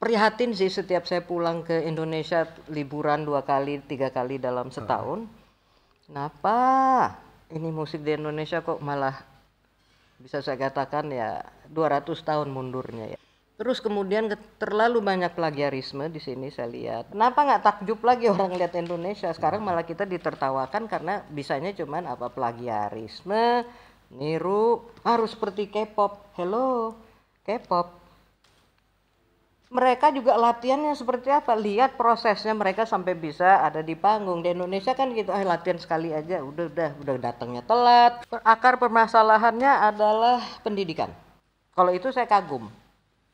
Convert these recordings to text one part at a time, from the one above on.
prihatin sih setiap saya pulang ke Indonesia liburan dua kali tiga kali dalam setahun uh. kenapa ini musik di Indonesia kok malah bisa saya katakan ya 200 tahun mundurnya ya terus kemudian terlalu banyak plagiarisme di sini saya lihat kenapa nggak takjub lagi orang lihat Indonesia sekarang malah kita ditertawakan karena bisanya cuman apa plagiarisme niru harus seperti K-pop hello K-pop mereka juga latihannya seperti apa lihat prosesnya mereka sampai bisa ada di panggung di Indonesia kan gitu ah latihan sekali aja udah udah udah datangnya telat akar permasalahannya adalah pendidikan kalau itu saya kagum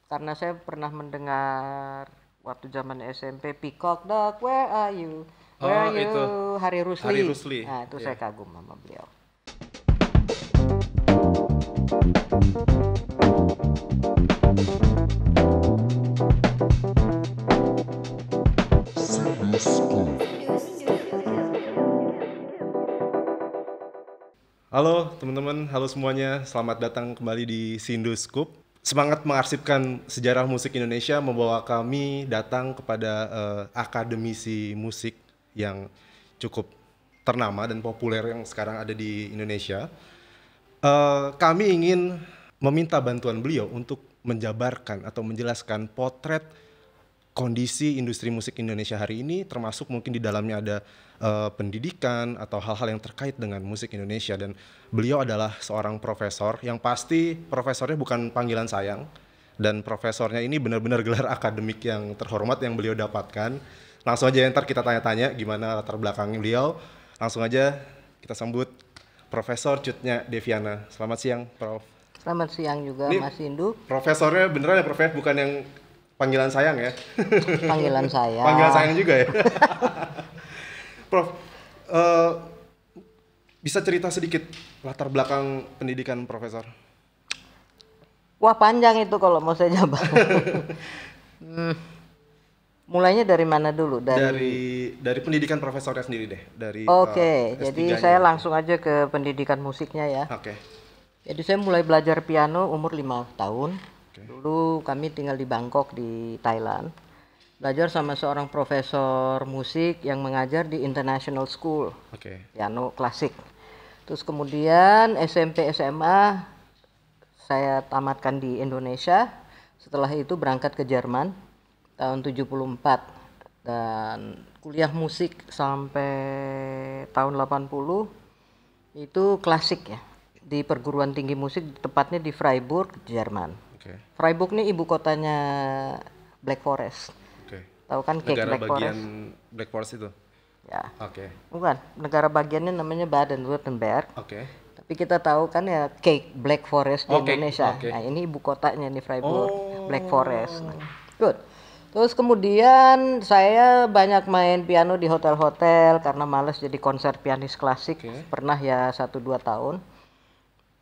karena saya pernah mendengar waktu zaman SMP Peacock Dog where are you oh, where are you itu. Hari Rusli Hari Rusli nah itu yeah. saya kagum sama beliau Halo teman-teman, halo semuanya. Selamat datang kembali di Sindu Scoop. Semangat mengarsipkan sejarah musik Indonesia membawa kami datang kepada uh, akademisi musik yang cukup ternama dan populer yang sekarang ada di Indonesia. Uh, kami ingin meminta bantuan beliau untuk menjabarkan atau menjelaskan potret kondisi industri musik Indonesia hari ini, termasuk mungkin di dalamnya ada uh, pendidikan atau hal-hal yang terkait dengan musik Indonesia dan beliau adalah seorang profesor yang pasti profesornya bukan panggilan sayang dan profesornya ini benar-benar gelar akademik yang terhormat yang beliau dapatkan. Langsung aja ya, ntar kita tanya-tanya gimana latar belakang beliau. Langsung aja kita sambut Profesor Cutnya Deviana. Selamat siang, Prof. Selamat siang juga, ini Mas Indu. Profesornya beneran ya, Prof? Ya? Bukan yang panggilan sayang ya? Panggilan sayang. panggilan sayang juga ya. Prof, uh, bisa cerita sedikit latar belakang pendidikan Profesor? Wah panjang itu kalau mau saya jawab. hmm. Mulainya dari mana dulu? Dari dari, dari pendidikan profesornya sendiri deh. Dari eh, Oke, okay, uh, jadi saya langsung aja ke pendidikan musiknya ya. Oke. Okay. Jadi saya mulai belajar piano umur lima tahun. Okay. Dulu kami tinggal di Bangkok di Thailand belajar sama seorang profesor musik yang mengajar di International School. Oke. Okay. Piano klasik. Terus kemudian SMP SMA saya tamatkan di Indonesia. Setelah itu berangkat ke Jerman tahun 74 dan kuliah musik sampai tahun 80 itu klasik ya di perguruan tinggi musik tepatnya di Freiburg, Jerman. Okay. Freiburg ini ibu kotanya Black Forest Tahu kan cake negara Black bagian Forest? Black Forest itu? Ya. Oke. Okay. Bukan, negara bagiannya namanya Baden-Württemberg. Oke. Okay. Tapi kita tahu kan ya cake Black Forest di okay. Indonesia. Okay. Nah, ini ibu kotanya nih Freiburg, oh. Black Forest. Nah, good. Terus kemudian saya banyak main piano di hotel-hotel karena males jadi konser pianis klasik. Okay. Pernah ya satu dua tahun.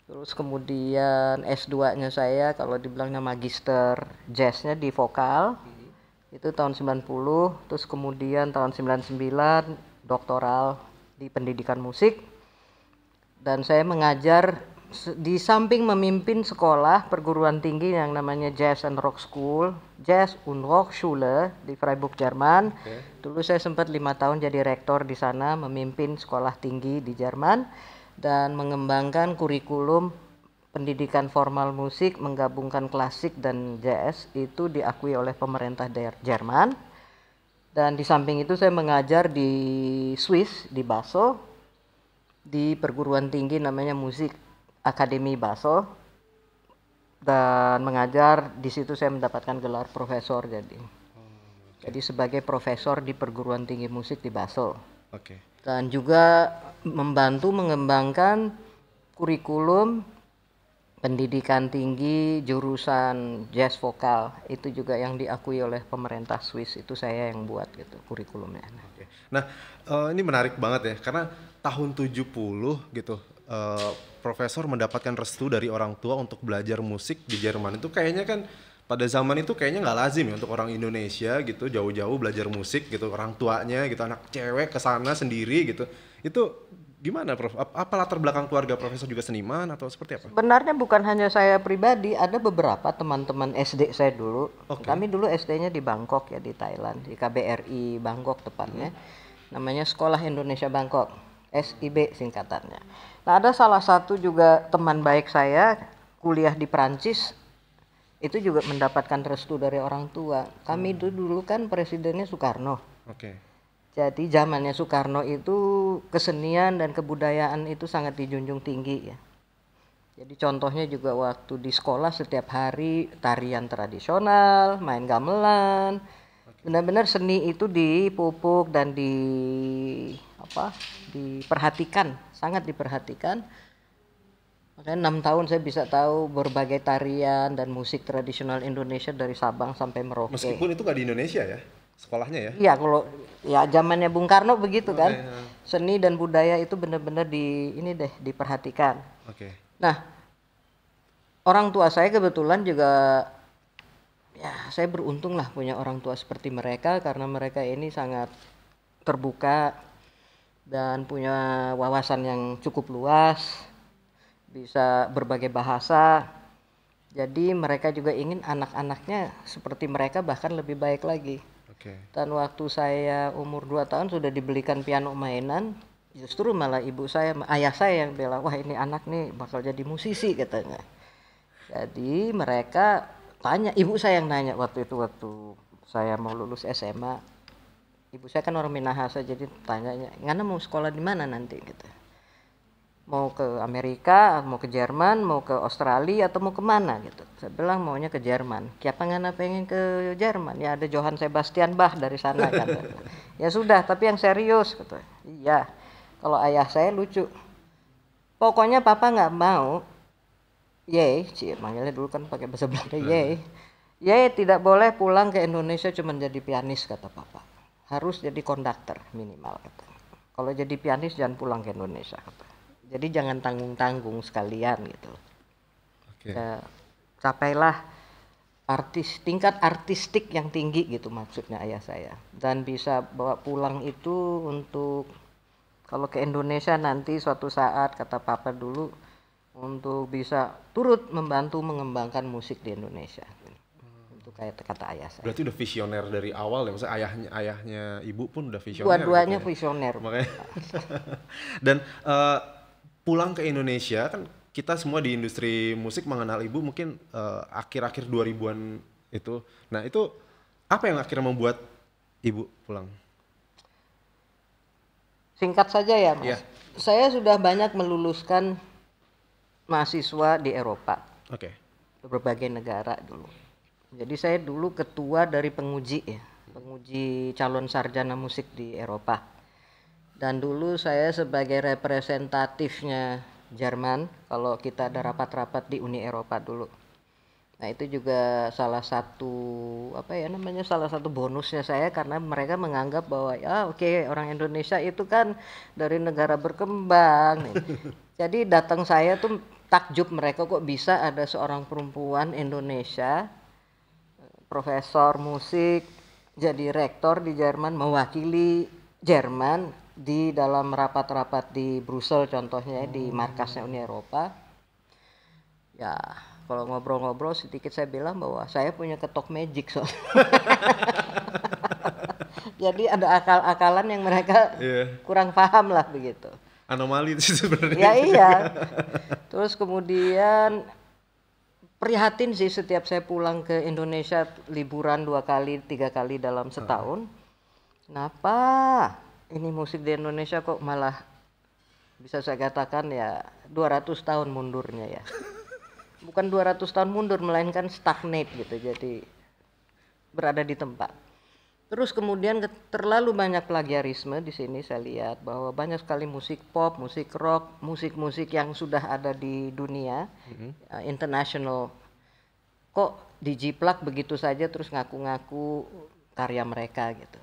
Terus kemudian S2-nya saya kalau dibilangnya magister jazznya di vokal. Hmm itu tahun 90 terus kemudian tahun 99 doktoral di pendidikan musik dan saya mengajar di samping memimpin sekolah perguruan tinggi yang namanya Jazz and Rock School, Jazz und Rock Rockschule di Freiburg, Jerman. Okay. Dulu saya sempat lima tahun jadi rektor di sana, memimpin sekolah tinggi di Jerman dan mengembangkan kurikulum pendidikan formal musik menggabungkan klasik dan jazz itu diakui oleh pemerintah Jerman. Dan di samping itu saya mengajar di Swiss, di Basel, di perguruan tinggi namanya Musik Akademi Basel. Dan mengajar di situ saya mendapatkan gelar profesor jadi. Hmm, jadi sebagai profesor di perguruan tinggi musik di Basel. Oke. Okay. Dan juga membantu mengembangkan kurikulum pendidikan tinggi jurusan jazz vokal itu juga yang diakui oleh pemerintah Swiss itu saya yang buat gitu kurikulumnya. Nah eh, ini menarik banget ya karena tahun 70 gitu eh, profesor mendapatkan restu dari orang tua untuk belajar musik di Jerman itu kayaknya kan pada zaman itu kayaknya nggak lazim ya untuk orang Indonesia gitu jauh-jauh belajar musik gitu orang tuanya gitu anak cewek kesana sendiri gitu itu Gimana Prof? Apa latar belakang keluarga Profesor juga seniman atau seperti apa? Sebenarnya bukan hanya saya pribadi, ada beberapa teman-teman SD saya dulu. Okay. Kami dulu SD-nya di Bangkok ya di Thailand, di KBRI Bangkok tepatnya. Hmm. Namanya Sekolah Indonesia Bangkok, SIB singkatannya. Nah, ada salah satu juga teman baik saya kuliah di Prancis itu juga mendapatkan restu dari orang tua. Kami hmm. dulu kan presidennya Soekarno. Oke. Okay. Jadi zamannya Soekarno itu kesenian dan kebudayaan itu sangat dijunjung tinggi ya. Jadi contohnya juga waktu di sekolah setiap hari tarian tradisional, main gamelan. Benar-benar seni itu dipupuk dan di apa? diperhatikan, sangat diperhatikan. Makanya enam tahun saya bisa tahu berbagai tarian dan musik tradisional Indonesia dari Sabang sampai Merauke. Meskipun itu nggak di Indonesia ya? sekolahnya ya? Iya kalau ya zamannya Bung Karno begitu okay, kan. Ya. Seni dan budaya itu benar-benar di ini deh diperhatikan. Oke. Okay. Nah, orang tua saya kebetulan juga ya saya beruntung lah punya orang tua seperti mereka karena mereka ini sangat terbuka dan punya wawasan yang cukup luas, bisa berbagai bahasa. Jadi mereka juga ingin anak-anaknya seperti mereka bahkan lebih baik lagi. Okay. Dan waktu saya umur 2 tahun sudah dibelikan piano mainan, justru malah ibu saya, ayah saya yang bilang, wah ini anak nih bakal jadi musisi katanya. Jadi mereka tanya, ibu saya yang nanya waktu itu waktu saya mau lulus SMA, ibu saya kan orang Minahasa jadi tanyanya, ngana mau sekolah di mana nanti gitu mau ke Amerika, mau ke Jerman, mau ke Australia atau mau kemana gitu. Saya bilang maunya ke Jerman. Siapa ngana pengen ke Jerman? Ya ada Johann Sebastian Bach dari sana kan. ya sudah, tapi yang serius gitu. Iya. Kalau ayah saya lucu. Pokoknya papa nggak mau. Yey, cie manggilnya dulu kan pakai bahasa Belanda. Hmm. Yey. Yey tidak boleh pulang ke Indonesia cuma jadi pianis kata papa. Harus jadi konduktor minimal kata. Kalau jadi pianis jangan pulang ke Indonesia kata jadi jangan tanggung-tanggung sekalian gitu okay. ya, capailah artis tingkat artistik yang tinggi gitu maksudnya ayah saya dan bisa bawa pulang itu untuk kalau ke Indonesia nanti suatu saat kata papa dulu untuk bisa turut membantu mengembangkan musik di Indonesia hmm. kayak kata ayah saya berarti udah visioner dari awal ya maksudnya ayahnya ayahnya ibu pun udah visioner dua-duanya ya? visioner makanya dan uh, pulang ke Indonesia kan kita semua di industri musik mengenal ibu mungkin uh, akhir-akhir 2000-an itu. Nah, itu apa yang akhirnya membuat ibu pulang? Singkat saja ya, Mas. Yeah. Saya sudah banyak meluluskan mahasiswa di Eropa. Oke. Okay. Berbagai negara dulu. Jadi saya dulu ketua dari penguji ya, penguji calon sarjana musik di Eropa dan dulu saya sebagai representatifnya Jerman kalau kita ada rapat-rapat di Uni Eropa dulu nah itu juga salah satu apa ya namanya salah satu bonusnya saya karena mereka menganggap bahwa ya oke okay, orang Indonesia itu kan dari negara berkembang jadi datang saya tuh takjub mereka kok bisa ada seorang perempuan Indonesia profesor musik jadi rektor di Jerman mewakili Jerman di dalam rapat-rapat di Brussel contohnya hmm. di markasnya Uni Eropa ya kalau ngobrol-ngobrol sedikit saya bilang bahwa saya punya ketok magic soalnya jadi ada akal-akalan yang mereka yeah. kurang paham lah begitu anomali itu sebenarnya ya iya terus kemudian prihatin sih setiap saya pulang ke Indonesia liburan dua kali tiga kali dalam setahun uh. kenapa ini musik di Indonesia kok malah bisa saya katakan ya 200 tahun mundurnya ya. Bukan 200 tahun mundur melainkan stagnate gitu. Jadi berada di tempat. Terus kemudian terlalu banyak plagiarisme di sini saya lihat bahwa banyak sekali musik pop, musik rock, musik-musik yang sudah ada di dunia mm-hmm. uh, eh, international kok dijiplak begitu saja terus ngaku-ngaku karya mereka gitu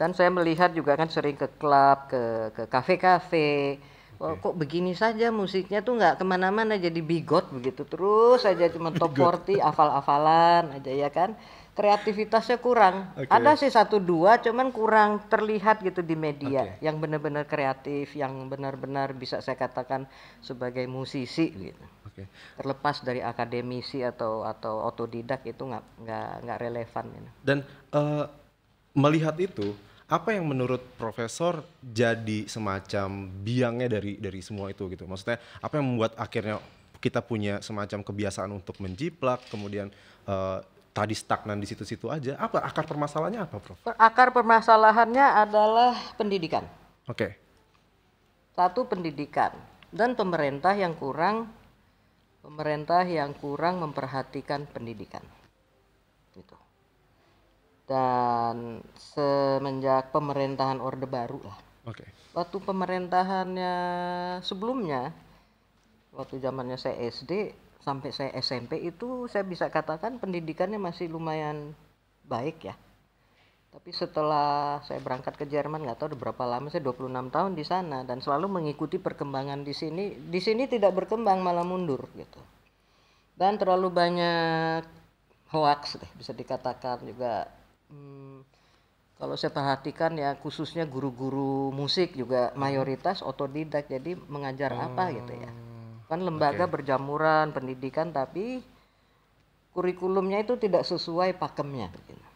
dan saya melihat juga kan sering ke klub ke ke kafe-kafe okay. kok begini saja musiknya tuh nggak kemana-mana jadi bigot begitu terus aja cuma top 40 afal-afalan aja ya kan kreativitasnya kurang okay. ada sih satu dua cuman kurang terlihat gitu di media okay. yang benar-benar kreatif yang benar-benar bisa saya katakan sebagai musisi gitu okay. terlepas dari akademisi atau atau otodidak itu nggak nggak nggak relevan gitu. dan uh, melihat itu apa yang menurut profesor jadi semacam biangnya dari dari semua itu gitu maksudnya apa yang membuat akhirnya kita punya semacam kebiasaan untuk menjiplak kemudian uh, tadi stagnan di situ-situ aja apa akar permasalahannya apa prof akar permasalahannya adalah pendidikan oke okay. satu pendidikan dan pemerintah yang kurang pemerintah yang kurang memperhatikan pendidikan dan semenjak pemerintahan Orde Baru lah. Oke. Okay. Waktu pemerintahannya sebelumnya, waktu zamannya saya SD sampai saya SMP itu saya bisa katakan pendidikannya masih lumayan baik ya. Tapi setelah saya berangkat ke Jerman nggak tahu udah berapa lama saya 26 tahun di sana dan selalu mengikuti perkembangan di sini. Di sini tidak berkembang malah mundur gitu. Dan terlalu banyak hoax deh bisa dikatakan juga hmm, kalau saya perhatikan ya khususnya guru-guru musik juga hmm. mayoritas otodidak jadi mengajar hmm. apa gitu ya hmm, kan lembaga okay. berjamuran pendidikan tapi kurikulumnya itu tidak sesuai pakemnya. Gitu. Oke.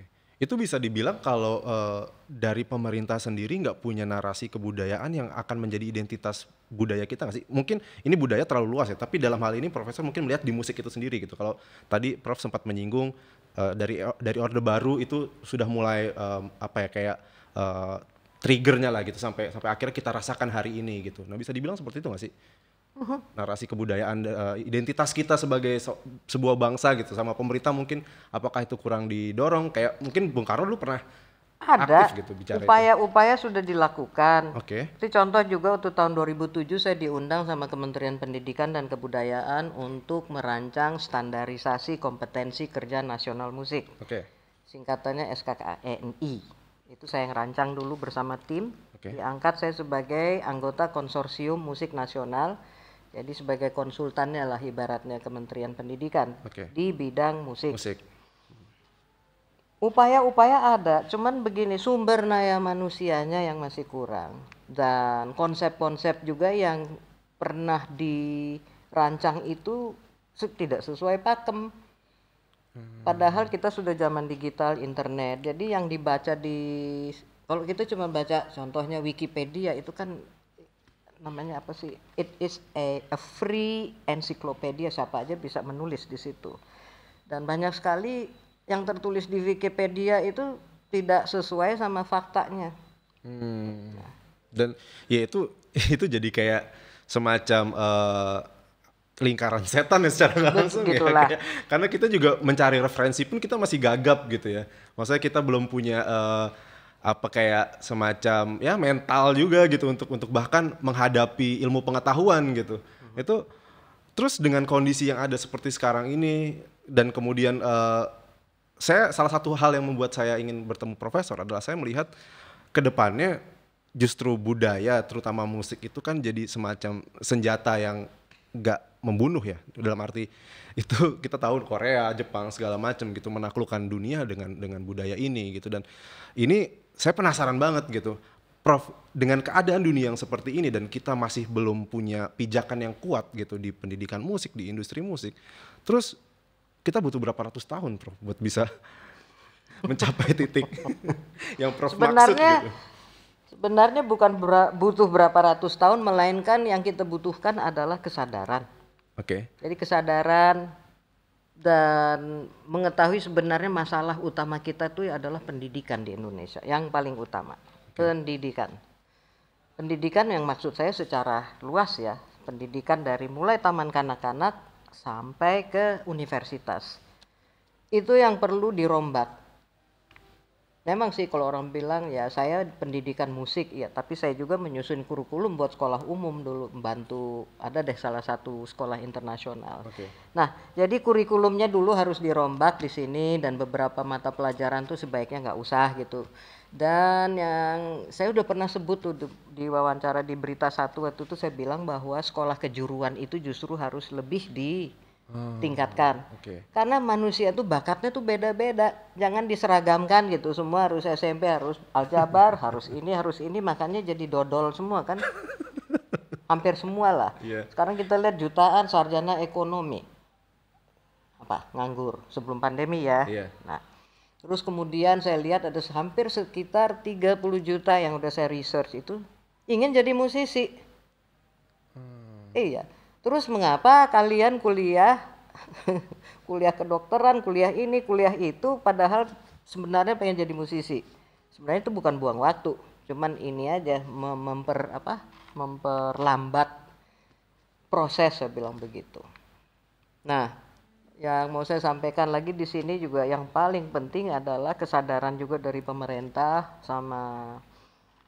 Okay itu bisa dibilang kalau uh, dari pemerintah sendiri nggak punya narasi kebudayaan yang akan menjadi identitas budaya kita nggak sih? Mungkin ini budaya terlalu luas ya, tapi dalam hal ini Profesor mungkin melihat di musik itu sendiri gitu. Kalau tadi Prof sempat menyinggung uh, dari eh, dari orde baru itu sudah mulai um, apa ya kayak uh, triggernya lah gitu sampai sampai akhirnya kita rasakan hari ini gitu. Nah bisa dibilang seperti itu nggak sih? narasi kebudayaan uh, identitas kita sebagai so, sebuah bangsa gitu sama pemerintah mungkin apakah itu kurang didorong kayak mungkin Bung Karno lu pernah ada gitu upaya-upaya gitu upaya sudah dilakukan. Oke. Okay. contoh juga waktu tahun 2007 saya diundang sama Kementerian Pendidikan dan Kebudayaan untuk merancang standarisasi kompetensi kerja nasional musik. Oke. Okay. Singkatannya SKKNI e Itu saya yang rancang dulu bersama tim. Okay. Diangkat saya sebagai anggota konsorsium musik nasional jadi sebagai konsultannya lah ibaratnya Kementerian Pendidikan okay. di bidang musik. musik. Upaya-upaya ada, cuman begini sumber daya manusianya yang masih kurang dan konsep-konsep juga yang pernah dirancang itu tidak sesuai pakem. Hmm. Padahal kita sudah zaman digital, internet. Jadi yang dibaca di kalau kita cuma baca contohnya Wikipedia itu kan namanya apa sih? It is a, a free encyclopedia siapa aja bisa menulis di situ. Dan banyak sekali yang tertulis di Wikipedia itu tidak sesuai sama faktanya. Hmm. Dan ya itu itu jadi kayak semacam uh, lingkaran setan ya secara langsung gitu ya. Lah. karena kita juga mencari referensi pun kita masih gagap gitu ya. Maksudnya kita belum punya uh, apa kayak semacam ya mental juga gitu untuk untuk bahkan menghadapi ilmu pengetahuan gitu hmm. itu terus dengan kondisi yang ada seperti sekarang ini dan kemudian uh, saya salah satu hal yang membuat saya ingin bertemu profesor adalah saya melihat kedepannya justru budaya terutama musik itu kan jadi semacam senjata yang gak membunuh ya dalam arti itu kita tahu Korea Jepang segala macam gitu menaklukkan dunia dengan dengan budaya ini gitu dan ini saya penasaran banget gitu. Prof, dengan keadaan dunia yang seperti ini dan kita masih belum punya pijakan yang kuat gitu di pendidikan musik, di industri musik, terus kita butuh berapa ratus tahun, Prof, buat bisa mencapai titik yang Prof sebenarnya, maksud gitu? Sebenarnya bukan ber butuh berapa ratus tahun, melainkan yang kita butuhkan adalah kesadaran. Oke. Okay. Jadi kesadaran dan mengetahui sebenarnya masalah utama kita itu adalah pendidikan di Indonesia yang paling utama okay. pendidikan pendidikan yang maksud saya secara luas ya pendidikan dari mulai taman kanak-kanak sampai ke universitas itu yang perlu dirombak Memang sih kalau orang bilang ya saya pendidikan musik ya, tapi saya juga menyusun kurikulum buat sekolah umum dulu membantu ada deh salah satu sekolah internasional. Okay. Nah, jadi kurikulumnya dulu harus dirombak di sini dan beberapa mata pelajaran tuh sebaiknya nggak usah gitu. Dan yang saya udah pernah sebut tuh di, di wawancara di berita satu waktu itu saya bilang bahwa sekolah kejuruan itu justru harus lebih di Ah, tingkatkan. Okay. Karena manusia itu bakatnya tuh beda-beda, jangan diseragamkan gitu. Semua harus SMP, harus aljabar, harus ini, harus ini, makanya jadi dodol semua kan. Hampir semua lah. Yeah. Sekarang kita lihat jutaan sarjana ekonomi apa nganggur sebelum pandemi ya. Yeah. Nah, terus kemudian saya lihat ada hampir sekitar 30 juta yang udah saya research itu ingin jadi musisi. Hmm. Iya. Terus mengapa kalian kuliah kuliah kedokteran, kuliah ini, kuliah itu padahal sebenarnya pengen jadi musisi. Sebenarnya itu bukan buang waktu, cuman ini aja memper apa? memperlambat proses saya bilang begitu. Nah, yang mau saya sampaikan lagi di sini juga yang paling penting adalah kesadaran juga dari pemerintah sama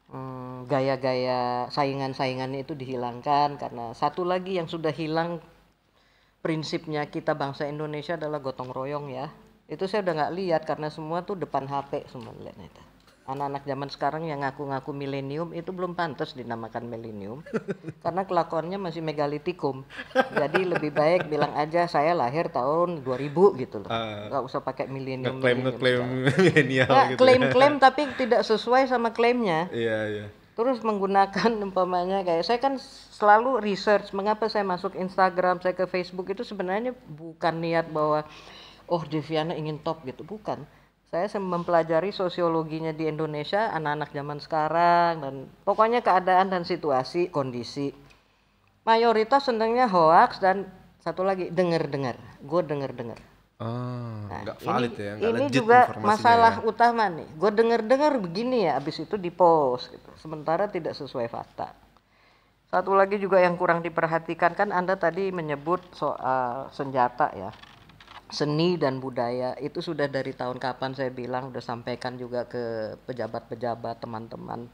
Eh, gaya-gaya saingan-saingannya itu dihilangkan karena satu lagi yang sudah hilang prinsipnya kita bangsa Indonesia adalah gotong royong ya itu saya udah nggak lihat karena semua tuh depan HP semua lihatnya itu anak-anak zaman sekarang yang ngaku-ngaku milenium itu belum pantas dinamakan milenium karena kelakuannya masih megalitikum. Jadi lebih baik bilang aja saya lahir tahun 2000 gitu loh. Uh, usah pakai milenium. Klaim klaim milenial nah, gitu. Ya. Klaim-klaim tapi tidak sesuai sama klaimnya. Iya, iya. Terus menggunakan umpamanya kayak saya kan selalu research mengapa saya masuk Instagram, saya ke Facebook itu sebenarnya bukan niat bahwa oh Deviana ingin top gitu, bukan saya mempelajari sosiologinya di Indonesia, anak-anak zaman sekarang dan pokoknya keadaan dan situasi, kondisi. Mayoritas senangnya hoax dan satu lagi denger-dengar. Gue denger-dengar. Oh, ah, nah, gak valid ya, ini, ya, gak ini juga masalah ya. utama nih. Gue denger-dengar begini ya, abis itu dipost gitu. Sementara tidak sesuai fakta. Satu lagi juga yang kurang diperhatikan kan Anda tadi menyebut soal senjata ya seni dan budaya itu sudah dari tahun kapan saya bilang udah sampaikan juga ke pejabat-pejabat teman-teman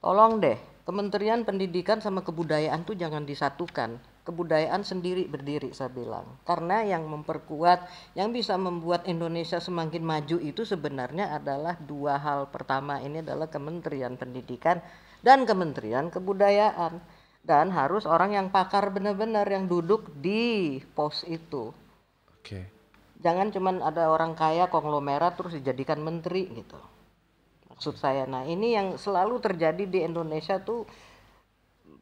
tolong deh Kementerian Pendidikan sama kebudayaan tuh jangan disatukan kebudayaan sendiri berdiri saya bilang karena yang memperkuat yang bisa membuat Indonesia semakin maju itu sebenarnya adalah dua hal pertama ini adalah Kementerian Pendidikan dan Kementerian Kebudayaan dan harus orang yang pakar benar-benar yang duduk di pos itu Oke. Okay jangan cuman ada orang kaya konglomerat terus dijadikan menteri gitu maksud saya nah ini yang selalu terjadi di Indonesia tuh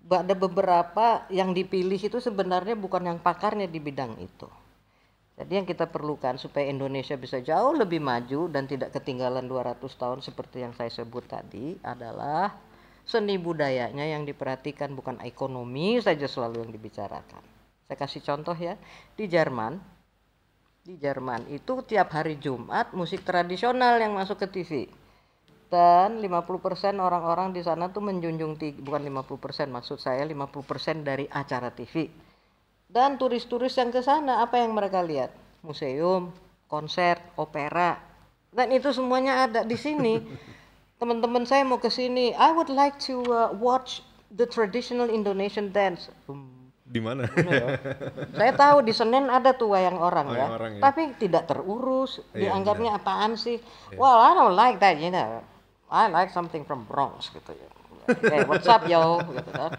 ada beberapa yang dipilih itu sebenarnya bukan yang pakarnya di bidang itu jadi yang kita perlukan supaya Indonesia bisa jauh lebih maju dan tidak ketinggalan 200 tahun seperti yang saya sebut tadi adalah seni budayanya yang diperhatikan bukan ekonomi saja selalu yang dibicarakan. Saya kasih contoh ya, di Jerman di Jerman itu tiap hari Jumat musik tradisional yang masuk ke TV dan 50% orang-orang di sana tuh menjunjung tinggi bukan 50% maksud saya 50% dari acara TV dan turis-turis yang ke sana apa yang mereka lihat museum konser opera dan itu semuanya ada di sini teman-teman saya mau ke sini I would like to uh, watch the traditional Indonesian dance di mana? Ya. Saya tahu di Senin ada tuh wayang orang, oh, ya. wayang ya. orang ya. Tapi tidak terurus, yeah, dianggapnya yeah. apaan sih? Yeah. Well, I don't like that, you know. I like something from Bronx gitu ya. Hey, what's up yo gitu kan.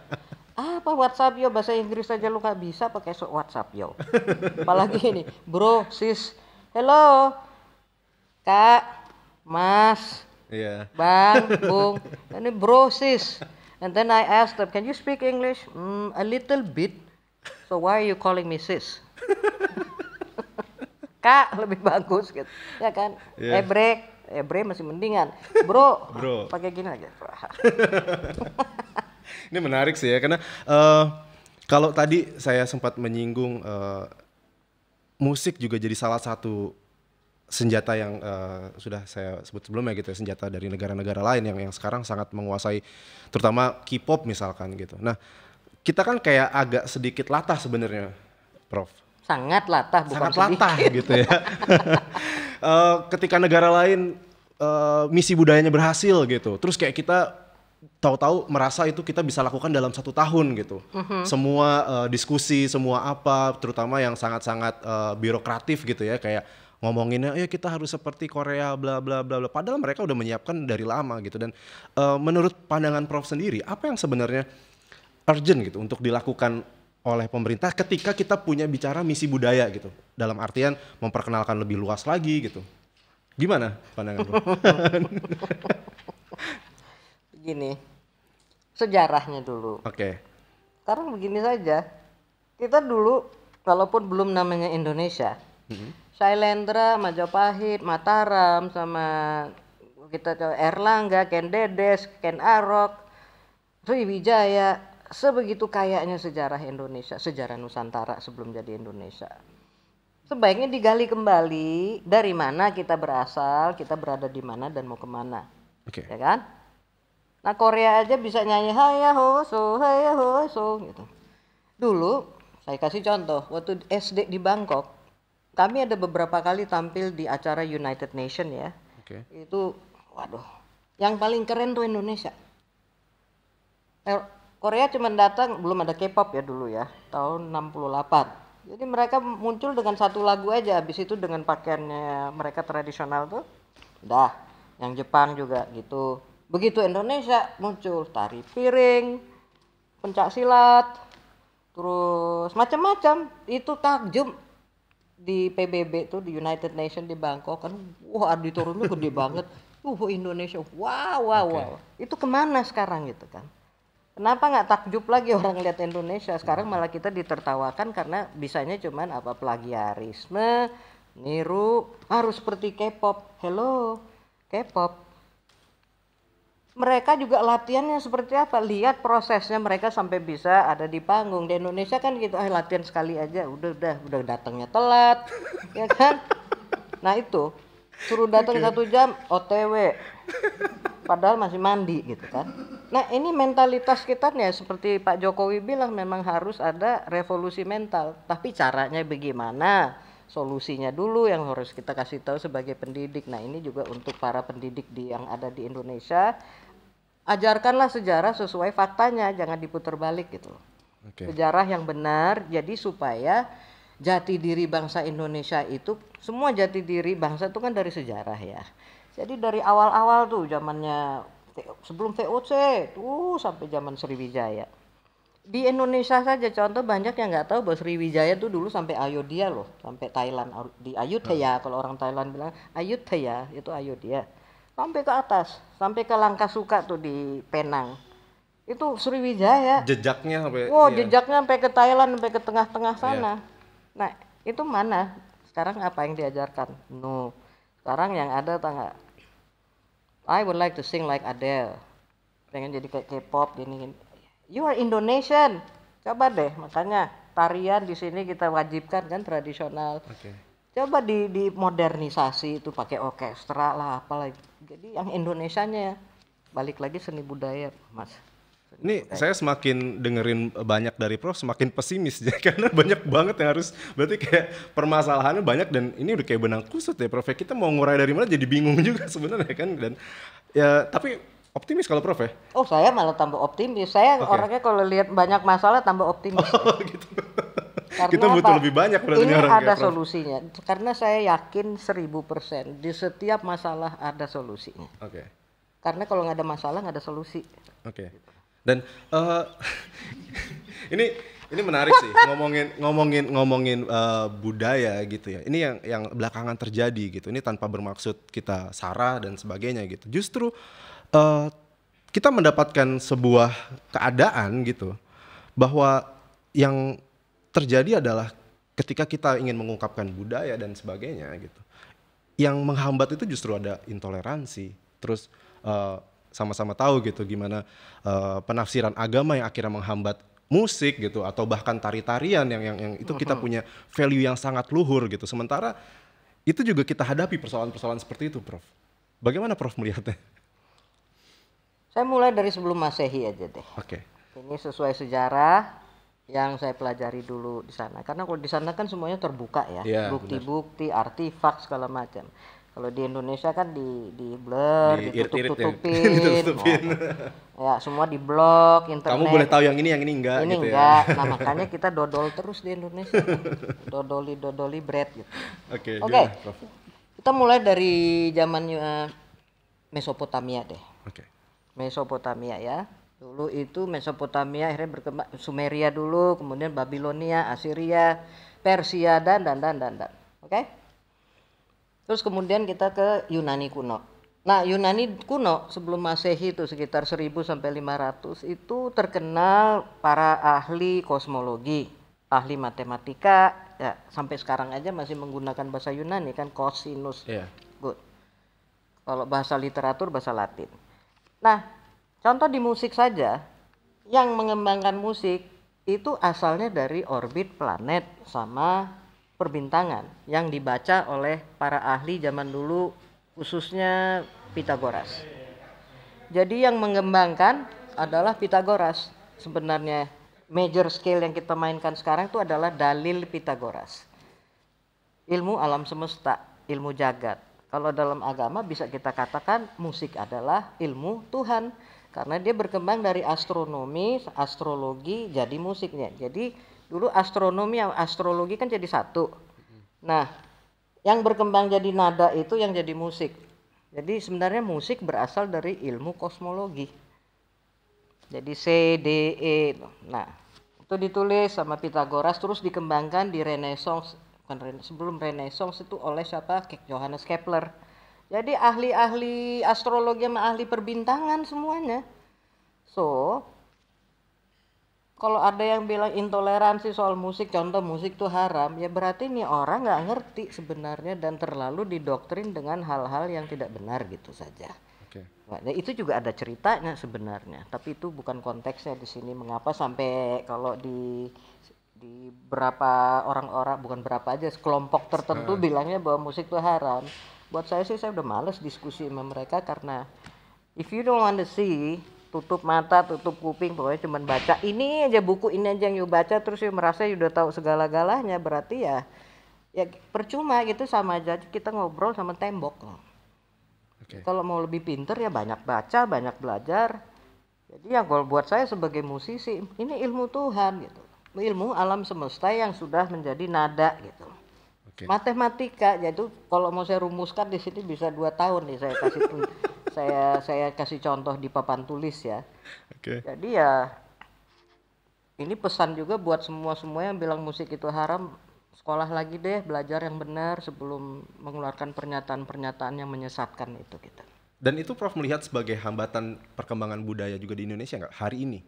Apa WhatsApp yo bahasa Inggris aja lu nggak bisa pakai so WhatsApp yo. Apalagi ini, bro, sis, hello, kak, mas, yeah. bang, bung, ini bro, sis And then I asked them, can you speak English? Mm, a little bit. So why are you calling me sis? Kak lebih bagus gitu. Ya kan? Yeah. Ebre, Ebre masih mendingan. Bro, Bro. pakai gini aja. Ini menarik sih ya karena uh, kalau tadi saya sempat menyinggung uh, musik juga jadi salah satu senjata yang uh, sudah saya sebut sebelumnya gitu ya, senjata dari negara-negara lain yang yang sekarang sangat menguasai terutama K-pop misalkan gitu. Nah, kita kan kayak agak sedikit latah sebenarnya, Prof. Sangat latah bukan Sangat sedikit. latah gitu ya. uh, ketika negara lain uh, misi budayanya berhasil gitu, terus kayak kita tahu-tahu merasa itu kita bisa lakukan dalam satu tahun gitu. uh-huh. Semua uh, diskusi, semua apa, terutama yang sangat-sangat uh, birokratif gitu ya, kayak ngomonginnya ya kita harus seperti Korea bla bla bla bla padahal mereka udah menyiapkan dari lama gitu dan uh, menurut pandangan Prof sendiri apa yang sebenarnya urgent gitu untuk dilakukan oleh pemerintah ketika kita punya bicara misi budaya gitu dalam artian memperkenalkan lebih luas lagi gitu gimana pandangan Prof? begini sejarahnya dulu oke okay. karena begini saja kita dulu walaupun belum namanya Indonesia mm -hmm Sailendra, Majapahit, Mataram sama kita Erlangga, Ken Dedes, Ken Arok, Sriwijaya, sebegitu kayaknya sejarah Indonesia, sejarah Nusantara sebelum jadi Indonesia. Sebaiknya digali kembali dari mana kita berasal, kita berada di mana dan mau kemana, okay. ya kan? Nah Korea aja bisa nyanyi Haya Ho So Haya Ho So gitu. Dulu saya kasih contoh waktu SD di Bangkok kami ada beberapa kali tampil di acara United Nation ya. Okay. Itu waduh, yang paling keren tuh Indonesia. Er, Korea cuma datang belum ada K-pop ya dulu ya, tahun 68. Jadi mereka muncul dengan satu lagu aja habis itu dengan pakaiannya mereka tradisional tuh. Dah, yang Jepang juga gitu. Begitu Indonesia muncul tari piring, pencak silat, terus macam-macam. Itu takjub di PBB tuh di United Nation di Bangkok kan wah turunnya gede banget uh Indonesia wow wow okay. wow itu kemana sekarang gitu kan Kenapa nggak takjub lagi orang lihat Indonesia? Sekarang malah kita ditertawakan karena bisanya cuman apa plagiarisme, niru, harus seperti K-pop. Hello, K-pop mereka juga latihannya seperti apa lihat prosesnya mereka sampai bisa ada di panggung di Indonesia kan gitu ah latihan sekali aja udah udah udah datangnya telat ya kan nah itu suruh datang okay. satu jam OTW padahal masih mandi gitu kan nah ini mentalitas kita nih seperti Pak Jokowi bilang memang harus ada revolusi mental tapi caranya bagaimana solusinya dulu yang harus kita kasih tahu sebagai pendidik nah ini juga untuk para pendidik di yang ada di Indonesia ajarkanlah sejarah sesuai faktanya, jangan diputar balik gitu Okay. Sejarah yang benar, jadi supaya jati diri bangsa Indonesia itu semua jati diri bangsa itu kan dari sejarah ya. Jadi dari awal-awal tuh zamannya sebelum VOC tuh sampai zaman Sriwijaya. Di Indonesia saja contoh banyak yang nggak tahu bahwa Sriwijaya tuh dulu sampai Ayodhya loh, sampai Thailand di Ayutthaya hmm. kalau orang Thailand bilang Ayutthaya itu Ayodhya sampai ke atas sampai ke langkah suka tuh di Penang itu Sriwijaya jejaknya sampai wow iya. jejaknya sampai ke Thailand sampai ke tengah-tengah iya. sana iya. nah itu mana sekarang apa yang diajarkan no sekarang yang ada tangga I would like to sing like Adele pengen jadi kayak K-pop gini, gini you are Indonesian coba deh makanya tarian di sini kita wajibkan kan tradisional okay coba di modernisasi itu pakai orkestra lah apalagi jadi yang Indonesianya balik lagi seni budaya mas ini saya semakin dengerin banyak dari Prof semakin pesimis ya karena banyak banget yang harus berarti kayak permasalahannya banyak dan ini udah kayak benang kusut ya Prof ya. kita mau ngurai dari mana jadi bingung juga sebenarnya kan dan ya tapi optimis kalau Prof ya? Oh saya malah tambah optimis saya okay. orangnya kalau lihat banyak masalah tambah optimis oh, gitu. Karena kita butuh apa? lebih banyak berarti ini orang ada ya, solusinya. Karena saya yakin seribu persen di setiap masalah ada solusi. Oh, oke. Okay. Karena kalau nggak ada masalah nggak ada solusi. Oke. Okay. Dan uh, ini ini menarik sih ngomongin ngomongin ngomongin uh, budaya gitu ya. Ini yang yang belakangan terjadi gitu. Ini tanpa bermaksud kita sarah dan sebagainya gitu. Justru uh, kita mendapatkan sebuah keadaan gitu bahwa yang terjadi adalah ketika kita ingin mengungkapkan budaya dan sebagainya gitu. Yang menghambat itu justru ada intoleransi. Terus sama eh, sama-sama tahu gitu gimana uh, penafsiran agama yang akhirnya menghambat musik gitu atau bahkan tari-tarian yang, yang yang itu kita punya value yang sangat luhur gitu. Sementara itu juga kita hadapi persoalan-persoalan seperti itu, Prof. Bagaimana Prof melihatnya? Saya mulai dari sebelum Masehi aja deh. Oke. Okay. Ini sesuai sejarah yang saya pelajari dulu di sana karena kalau di sana kan semuanya terbuka ya iya, bukti-bukti yeah, artefak segala macam kalau di Indonesia kan di di blur di ditutup-tutupin ditutupin. Ya, oh. ya semua di blok internet kamu boleh tahu yang ini yang ini enggak ini gitu ya? enggak ya. nah makanya kita dodol terus di Indonesia dodoli dodoli bread gitu oke okay, oke okay. kita mulai dari zaman uh, Mesopotamia deh okay. Mesopotamia ya Dulu itu Mesopotamia akhirnya berkembang Sumeria dulu, kemudian Babilonia, Assyria, Persia dan dan dan dan dan. Oke? Okay? Terus kemudian kita ke Yunani kuno. Nah, Yunani kuno sebelum Masehi itu sekitar 1000 sampai 500 itu terkenal para ahli kosmologi, ahli matematika, ya sampai sekarang aja masih menggunakan bahasa Yunani kan kosinus Yeah. Good. Kalau bahasa literatur bahasa Latin. Nah, Contoh di musik saja, yang mengembangkan musik itu asalnya dari orbit planet sama perbintangan yang dibaca oleh para ahli zaman dulu khususnya Pitagoras. Jadi yang mengembangkan adalah Pitagoras sebenarnya major scale yang kita mainkan sekarang itu adalah dalil Pitagoras. Ilmu alam semesta, ilmu jagat. Kalau dalam agama bisa kita katakan musik adalah ilmu Tuhan karena dia berkembang dari astronomi, astrologi jadi musiknya. Jadi dulu astronomi yang astrologi kan jadi satu. Nah, yang berkembang jadi nada itu yang jadi musik. Jadi sebenarnya musik berasal dari ilmu kosmologi. Jadi C, D, E. Nah, itu ditulis sama Pitagoras terus dikembangkan di Renaissance sebelum Renaissance itu oleh siapa? Johannes Kepler jadi ahli-ahli astrologi sama ahli perbintangan semuanya. So, kalau ada yang bilang intoleransi soal musik, contoh musik tuh haram, ya berarti ini orang nggak ngerti sebenarnya dan terlalu didoktrin dengan hal-hal yang tidak benar gitu saja. Oke. Nah, ya itu juga ada ceritanya sebenarnya, tapi itu bukan konteksnya di sini. Mengapa sampai kalau di di berapa orang-orang bukan berapa aja kelompok tertentu nah. bilangnya bahwa musik itu haram buat saya sih saya udah males diskusi sama mereka karena if you don't want to see tutup mata tutup kuping pokoknya cuman baca ini aja buku ini aja yang you baca terus you merasa you udah tahu segala-galanya berarti ya ya percuma gitu sama aja kita ngobrol sama tembok okay. kalau mau lebih pinter ya banyak baca banyak belajar jadi ya kalau buat saya sebagai musisi ini ilmu Tuhan gitu ilmu alam semesta yang sudah menjadi nada gitu Okay. Matematika, jadi kalau mau saya rumuskan di sini bisa dua tahun nih saya kasih saya saya kasih contoh di papan tulis ya. Okay. Jadi ya ini pesan juga buat semua semua yang bilang musik itu haram sekolah lagi deh belajar yang benar sebelum mengeluarkan pernyataan-pernyataan yang menyesatkan itu kita. Dan itu Prof melihat sebagai hambatan perkembangan budaya juga di Indonesia nggak hari ini?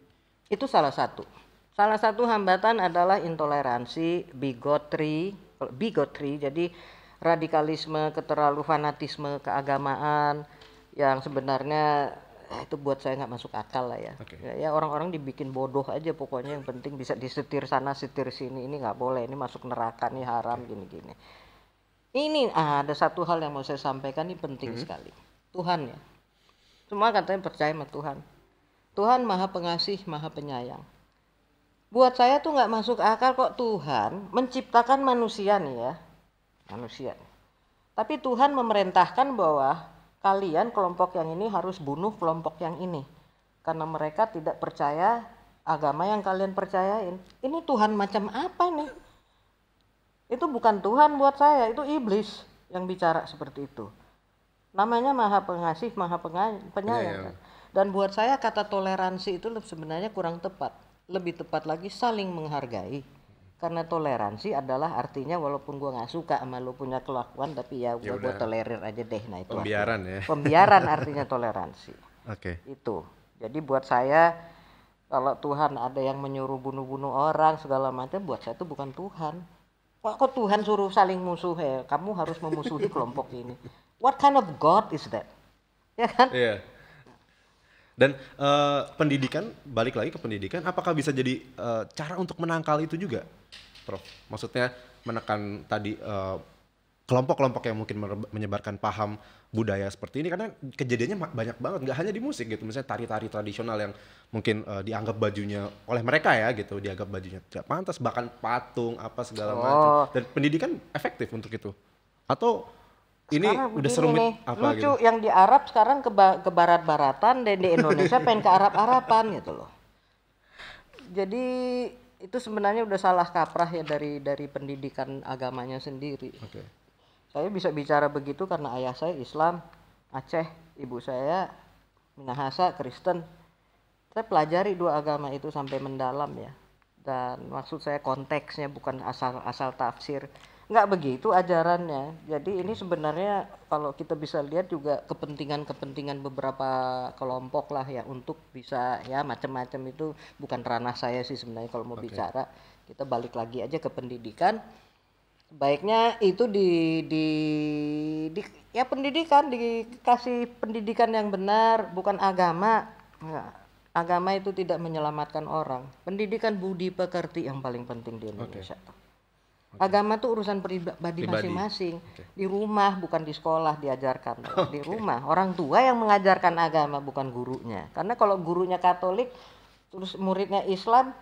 Itu salah satu. Salah satu hambatan adalah intoleransi, bigotry, bigotry jadi radikalisme keterlalu fanatisme keagamaan yang sebenarnya eh, itu buat saya nggak masuk akal lah ya okay. Ya, ya orang-orang dibikin bodoh aja pokoknya yang penting bisa disetir sana setir sini ini nggak boleh ini masuk neraka nih haram gini-gini ini ah, ada satu hal yang mau saya sampaikan ini penting hmm. sekali Tuhan ya semua katanya percaya sama Tuhan Tuhan maha pengasih maha penyayang buat saya tuh nggak masuk akal kok Tuhan menciptakan manusia nih ya manusia tapi Tuhan memerintahkan bahwa kalian kelompok yang ini harus bunuh kelompok yang ini karena mereka tidak percaya agama yang kalian percayain ini Tuhan macam apa nih itu bukan Tuhan buat saya itu iblis yang bicara seperti itu namanya maha pengasih maha penyayang yeah, yeah. dan buat saya kata toleransi itu sebenarnya kurang tepat lebih tepat lagi saling menghargai karena toleransi adalah artinya walaupun gue nggak suka sama lu punya kelakuan tapi ya gue gua ya tolerir aja deh nah itu pembiaran artinya. ya pembiaran artinya toleransi oke okay. itu jadi buat saya kalau Tuhan ada yang menyuruh bunuh-bunuh orang segala macam buat saya itu bukan Tuhan kok, kok Tuhan suruh saling musuh ya kamu harus memusuhi kelompok ini what kind of God is that ya kan yeah. Dan uh, pendidikan balik lagi ke pendidikan, apakah bisa jadi uh, cara untuk menangkal itu juga, Prof? Maksudnya menekan tadi kelompok eh, kelompok-kelompok yang mungkin menyebarkan paham budaya seperti ini karena kejadiannya banyak banget nggak hanya di musik gitu misalnya tari-tari tradisional yang mungkin uh, dianggap bajunya oleh mereka ya gitu dianggap bajunya tidak pantas bahkan patung apa segala oh. macam dan pendidikan efektif untuk itu atau ini udah serumit nih, apa lucu gitu? yang di Arab sekarang ke, ba ke barat-baratan dan di Indonesia pengen ke Arab-Araban gitu loh. Jadi itu sebenarnya udah salah kaprah ya dari dari pendidikan agamanya sendiri. Okay. Saya bisa bicara begitu karena ayah saya Islam, Aceh, ibu saya Minahasa Kristen. Saya pelajari dua agama itu sampai mendalam ya. Dan maksud saya konteksnya bukan asal asal tafsir nggak begitu ajarannya. Jadi ini sebenarnya kalau kita bisa lihat juga kepentingan-kepentingan beberapa kelompok lah ya untuk bisa ya macam-macam itu bukan ranah saya sih sebenarnya kalau mau okay. bicara kita balik lagi aja ke pendidikan. Baiknya itu di, di di ya pendidikan dikasih pendidikan yang benar bukan agama. Enggak. agama itu tidak menyelamatkan orang. Pendidikan budi pekerti yang paling penting di Indonesia. Okay Okay. Agama tuh urusan pribadi masing-masing. Okay. Di rumah bukan di sekolah diajarkan. Okay. Di rumah orang tua yang mengajarkan agama bukan gurunya. Karena kalau gurunya Katolik terus muridnya Islam,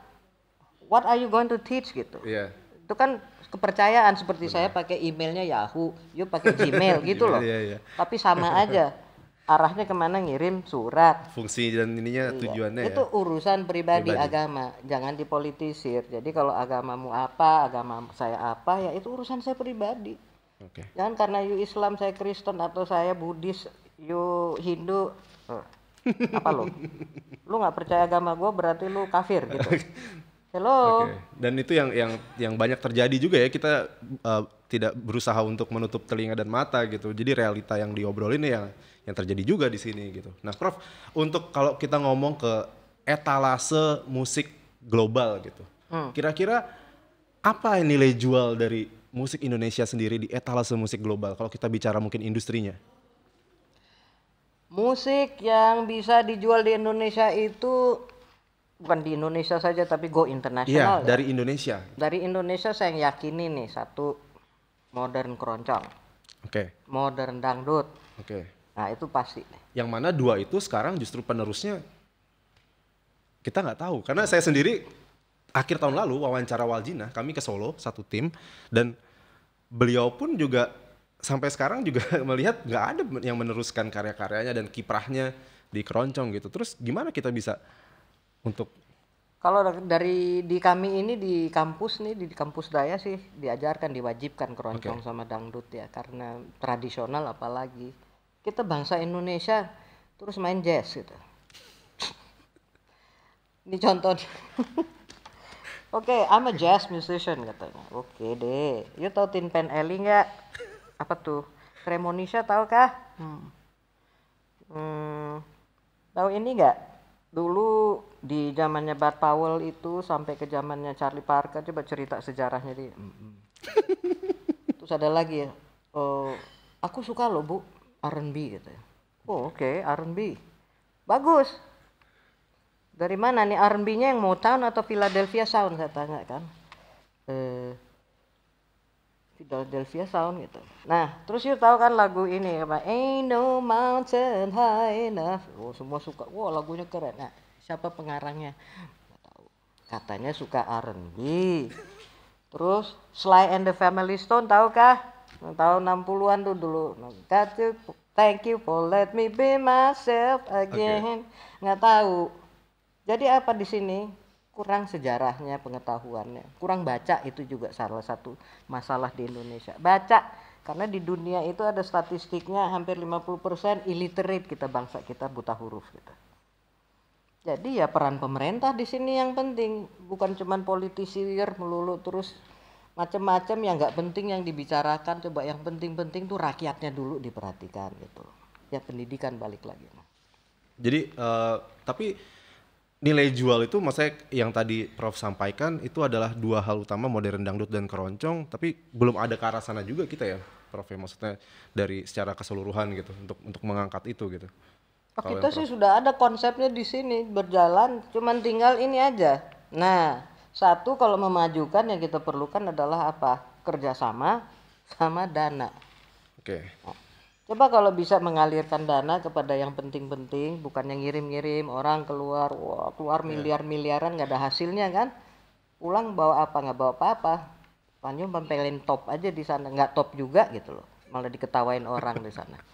what are you going to teach gitu? Yeah. Itu kan kepercayaan seperti Benar. saya pakai emailnya Yahoo, yuk pakai Gmail gitu loh. Yeah, yeah. Tapi sama aja arahnya kemana ngirim surat fungsi dan ininya iya. tujuannya itu ya? urusan pribadi, pribadi agama jangan dipolitisir jadi kalau agamamu apa agama saya apa ya itu urusan saya pribadi okay. jangan karena you Islam saya Kristen atau saya Buddhis you Hindu eh, apa lo lu nggak percaya agama gue berarti lu kafir gitu Hello. Okay. Dan itu yang yang yang banyak terjadi juga ya kita uh, tidak berusaha untuk menutup telinga dan mata gitu. Jadi realita yang diobrolin ya yang terjadi juga di sini gitu. Nah, Prof, untuk kalau kita ngomong ke etalase musik global gitu. kira hmm. Kira-kira apa nilai jual dari musik Indonesia sendiri di etalase musik global kalau kita bicara mungkin industrinya? Musik yang bisa dijual di Indonesia itu bukan di Indonesia saja tapi go iya, internasional. Iya, ya. dari Indonesia. Dari Indonesia saya yakini nih satu modern keroncong. Oke. Okay. Modern dangdut. Oke. Okay. Nah itu pasti. Yang mana dua itu sekarang justru penerusnya kita nggak tahu karena saya sendiri akhir tahun lalu wawancara Waljina kami ke Solo satu tim dan beliau pun juga sampai sekarang juga melihat nggak ada yang meneruskan karya-karyanya dan kiprahnya di keroncong gitu terus gimana kita bisa untuk kalau dari di kami ini di kampus nih di kampus daya sih diajarkan diwajibkan keroncong okay. sama dangdut ya karena tradisional apalagi kita bangsa Indonesia terus main jazz gitu ini contoh Oke, okay, I'm a jazz musician katanya. Oke okay, deh. You tau Tin Pan Alley nggak? Apa tuh? Tremonisha tau kah? Hmm. hmm. Tahu ini nggak? Dulu di zamannya Bud Powell itu sampai ke zamannya Charlie Parker coba cerita sejarahnya dia. Hmm. hmm. Terus ada lagi ya. Oh, aku suka loh bu R&B gitu ya. Oh oke okay, R&B. Bagus. Dari mana nih R&B-nya yang Motown atau Philadelphia Sound saya tanya kan. Eh, Philadelphia Sound gitu. Nah terus you tahu kan lagu ini apa? Ain't no mountain high enough. Oh semua suka. Wow lagunya keren. Nah, siapa pengarangnya? tahu. Katanya suka R&B. Terus Sly and the Family Stone tahukah? tahun 60-an tuh dulu that's you, thank you for let me be myself again okay. nggak tahu jadi apa di sini kurang sejarahnya pengetahuannya kurang baca itu juga salah satu masalah di Indonesia baca karena di dunia itu ada statistiknya hampir 50% illiterate kita bangsa kita buta huruf gitu. Jadi ya peran pemerintah di sini yang penting, bukan cuman politisi liar melulu terus macam-macam yang nggak penting yang dibicarakan coba yang penting-penting tuh rakyatnya dulu diperhatikan gitu ya pendidikan balik lagi jadi uh, tapi nilai jual itu maksudnya yang tadi Prof sampaikan itu adalah dua hal utama modern dangdut dan keroncong tapi belum ada ke arah sana juga kita ya Prof ya maksudnya dari secara keseluruhan gitu untuk untuk mengangkat itu gitu Pak oh, kita sih sudah ada konsepnya di sini berjalan cuman tinggal ini aja nah satu kalau memajukan yang kita perlukan adalah apa? Kerjasama sama dana. Oke. Okay. coba kalau bisa mengalirkan dana kepada yang penting-penting, bukan yang ngirim-ngirim orang keluar, wah, keluar iya. miliar-miliaran nggak ada hasilnya kan? Pulang bawa apa? Nggak bawa apa-apa. Tanjung pempelin top aja di sana, nggak top juga gitu loh. Malah diketawain orang di sana.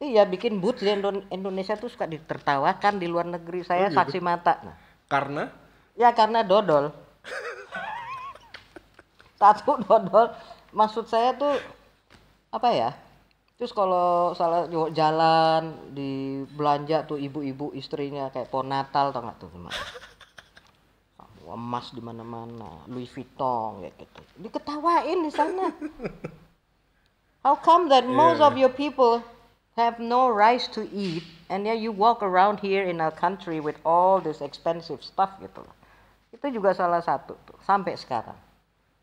Iya, bikin booth di Indonesia tuh suka ditertawakan di luar negeri. Saya oh, iya, saksi mata. Nah, karena? Ya karena dodol. Takut dodol maksud saya tuh apa ya terus kalau salah jalan di belanja tuh ibu-ibu istrinya kayak pon Natal tau nggak tuh emas di mana-mana Louis Vuitton kayak gitu diketawain di sana how come that iya. most of your people have no rice to eat and yet you walk around here in our country with all this expensive stuff gitu loh itu juga salah satu tuh sampai sekarang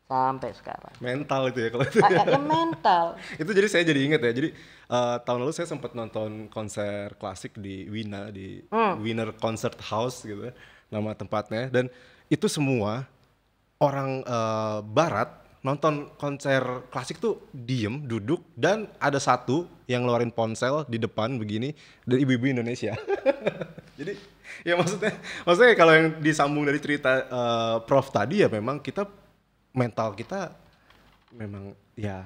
sampai sekarang mental itu ya kalau itu ya mental itu jadi saya jadi inget ya jadi uh, tahun lalu saya sempat nonton konser klasik di Wina di hmm. Wiener Concert House gitu ya. nama tempatnya dan itu semua orang uh, barat nonton konser klasik tuh diem duduk dan ada satu yang ngeluarin ponsel di depan begini dari ibu-ibu Indonesia jadi ya maksudnya maksudnya kalau yang disambung dari cerita uh, Prof tadi ya memang kita mental kita memang ya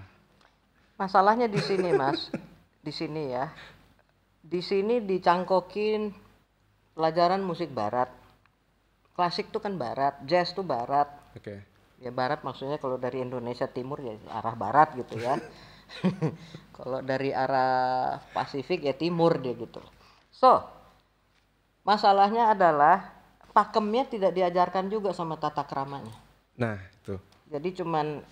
masalahnya di sini mas di sini ya di sini dicangkokin pelajaran musik barat klasik tuh kan barat jazz tuh barat oke okay. ya barat maksudnya kalau dari Indonesia timur ya arah barat gitu ya kalau dari arah Pasifik ya timur dia gitu so masalahnya adalah pakemnya tidak diajarkan juga sama tata keramanya nah jadi cuman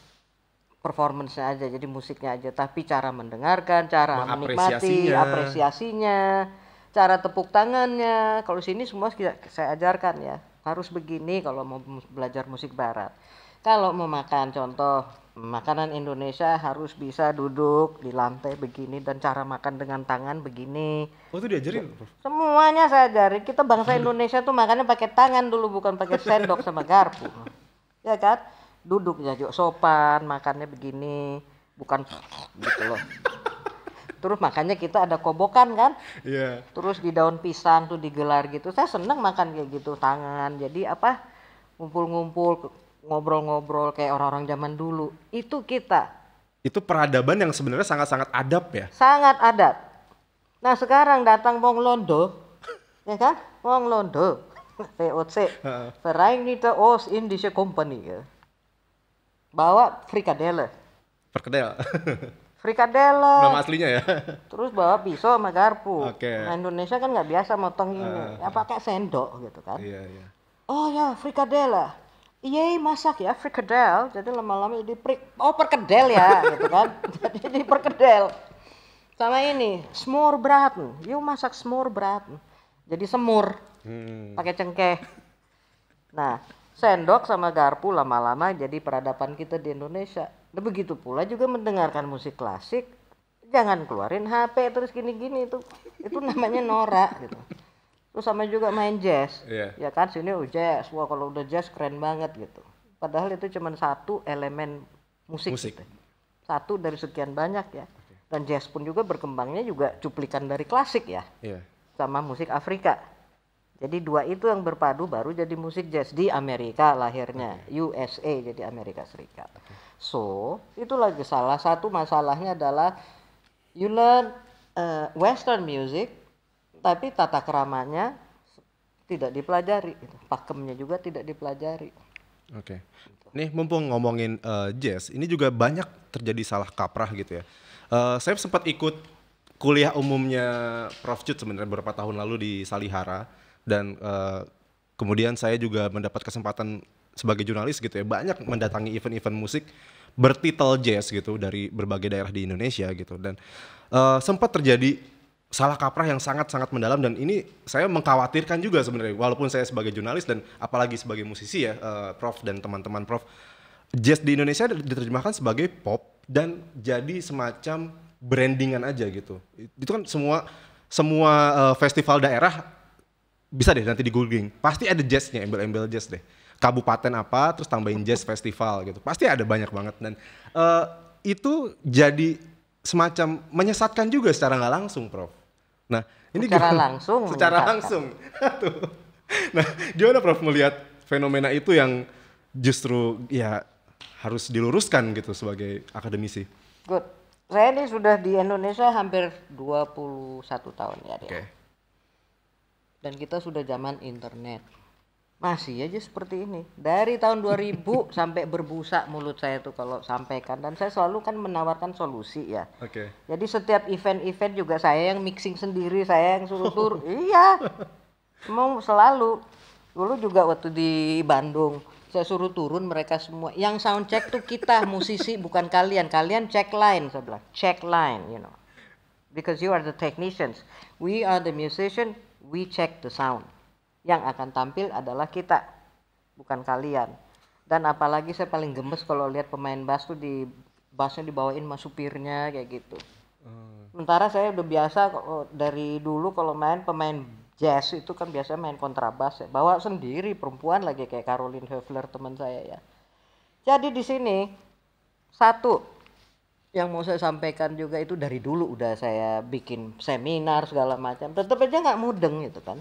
performance aja jadi musiknya aja tapi cara mendengarkan cara menikmati apresiasinya cara tepuk tangannya kalau sini semua saya ajarkan ya harus begini kalau mau belajar musik barat kalau mau makan contoh makanan Indonesia harus bisa duduk di lantai begini dan cara makan dengan tangan begini. Oh itu diajarin? Semuanya saya ajarin. Kita bangsa Indonesia tuh makannya pakai tangan dulu bukan pakai sendok sama garpu. Ya kan? duduknya juga sopan makannya begini bukan gitu loh terus makanya kita ada kobokan kan yeah. terus di daun pisang tuh digelar gitu saya seneng makan kayak gitu tangan jadi apa ngumpul-ngumpul ngobrol-ngobrol kayak orang-orang zaman dulu itu kita itu peradaban yang sebenarnya sangat-sangat adab ya sangat adab nah sekarang datang Wong Londo ya kan Wong Londo VOC uh -uh. Verein Os Indische Company ya bawa frikadele perkedel frikadele nama aslinya ya terus bawa pisau sama garpu okay. nah Indonesia kan nggak biasa motong ini uh, ya pakai sendok gitu kan iya, iya. oh ya frikadela iya, iya masak ya frikadel jadi lama-lama jadi prik oh perkedel ya gitu kan jadi di perkedel sama ini smur berat yuk masak smur berat jadi semur hmm. pakai cengkeh nah sendok sama garpu lama-lama jadi peradaban kita di Indonesia. Dan nah, begitu pula juga mendengarkan musik klasik, jangan keluarin HP terus gini-gini itu itu namanya norak gitu. Terus sama juga main jazz, yeah. ya kan sini oh jazz, wah kalau udah jazz keren banget gitu. Padahal itu cuma satu elemen musik, musik. Gitu. satu dari sekian banyak ya. Dan jazz pun juga berkembangnya juga cuplikan dari klasik ya, yeah. sama musik Afrika jadi dua itu yang berpadu baru jadi musik jazz di Amerika lahirnya, okay. USA jadi Amerika Serikat. So, itu lagi salah satu masalahnya adalah you learn uh, western music tapi tata keramanya tidak dipelajari, gitu. pakemnya juga tidak dipelajari. Oke. Okay. Nih mumpung ngomongin uh, jazz, ini juga banyak terjadi salah kaprah gitu ya. Uh, saya sempat ikut kuliah umumnya Prof Cut sebenarnya beberapa tahun lalu di Salihara dan uh, kemudian saya juga mendapat kesempatan sebagai jurnalis gitu ya banyak mendatangi event-event musik bertitel jazz gitu dari berbagai daerah di Indonesia gitu dan uh, sempat terjadi salah kaprah yang sangat-sangat mendalam dan ini saya mengkhawatirkan juga sebenarnya walaupun saya sebagai jurnalis dan apalagi sebagai musisi ya uh, Prof dan teman-teman Prof jazz di Indonesia diterjemahkan sebagai pop dan jadi semacam brandingan aja gitu itu kan semua semua uh, festival daerah bisa deh nanti di googling pasti ada jazznya embel-embel jazz deh kabupaten apa terus tambahin jazz festival gitu pasti ada banyak banget dan uh, itu jadi semacam menyesatkan juga secara nggak langsung prof nah ini secara gimana? langsung secara langsung tuh nah gimana prof melihat fenomena itu yang justru ya harus diluruskan gitu sebagai akademisi good saya ini sudah di Indonesia hampir 21 tahun ya dia. Okay dan kita sudah zaman internet masih aja seperti ini dari tahun 2000 sampai berbusa mulut saya tuh kalau sampaikan dan saya selalu kan menawarkan solusi ya. Oke. Okay. Jadi setiap event-event juga saya yang mixing sendiri, saya yang suruh tur. iya. Mau selalu. Dulu juga waktu di Bandung saya suruh turun mereka semua. Yang sound check tuh kita musisi bukan kalian. Kalian check line saya Check line, you know. Because you are the technicians. We are the musician, We check the sound. Yang akan tampil adalah kita, bukan kalian. Dan apalagi saya paling gemes kalau lihat pemain bass tuh di bassnya dibawain sama supirnya kayak gitu. Hmm. Sementara saya udah biasa oh, dari dulu kalau main pemain jazz itu kan biasanya main kontrabas ya. Bawa sendiri perempuan lagi kayak Caroline Höfler teman saya ya. Jadi di sini satu yang mau saya sampaikan juga itu dari dulu udah saya bikin seminar segala macam tetap aja nggak mudeng gitu kan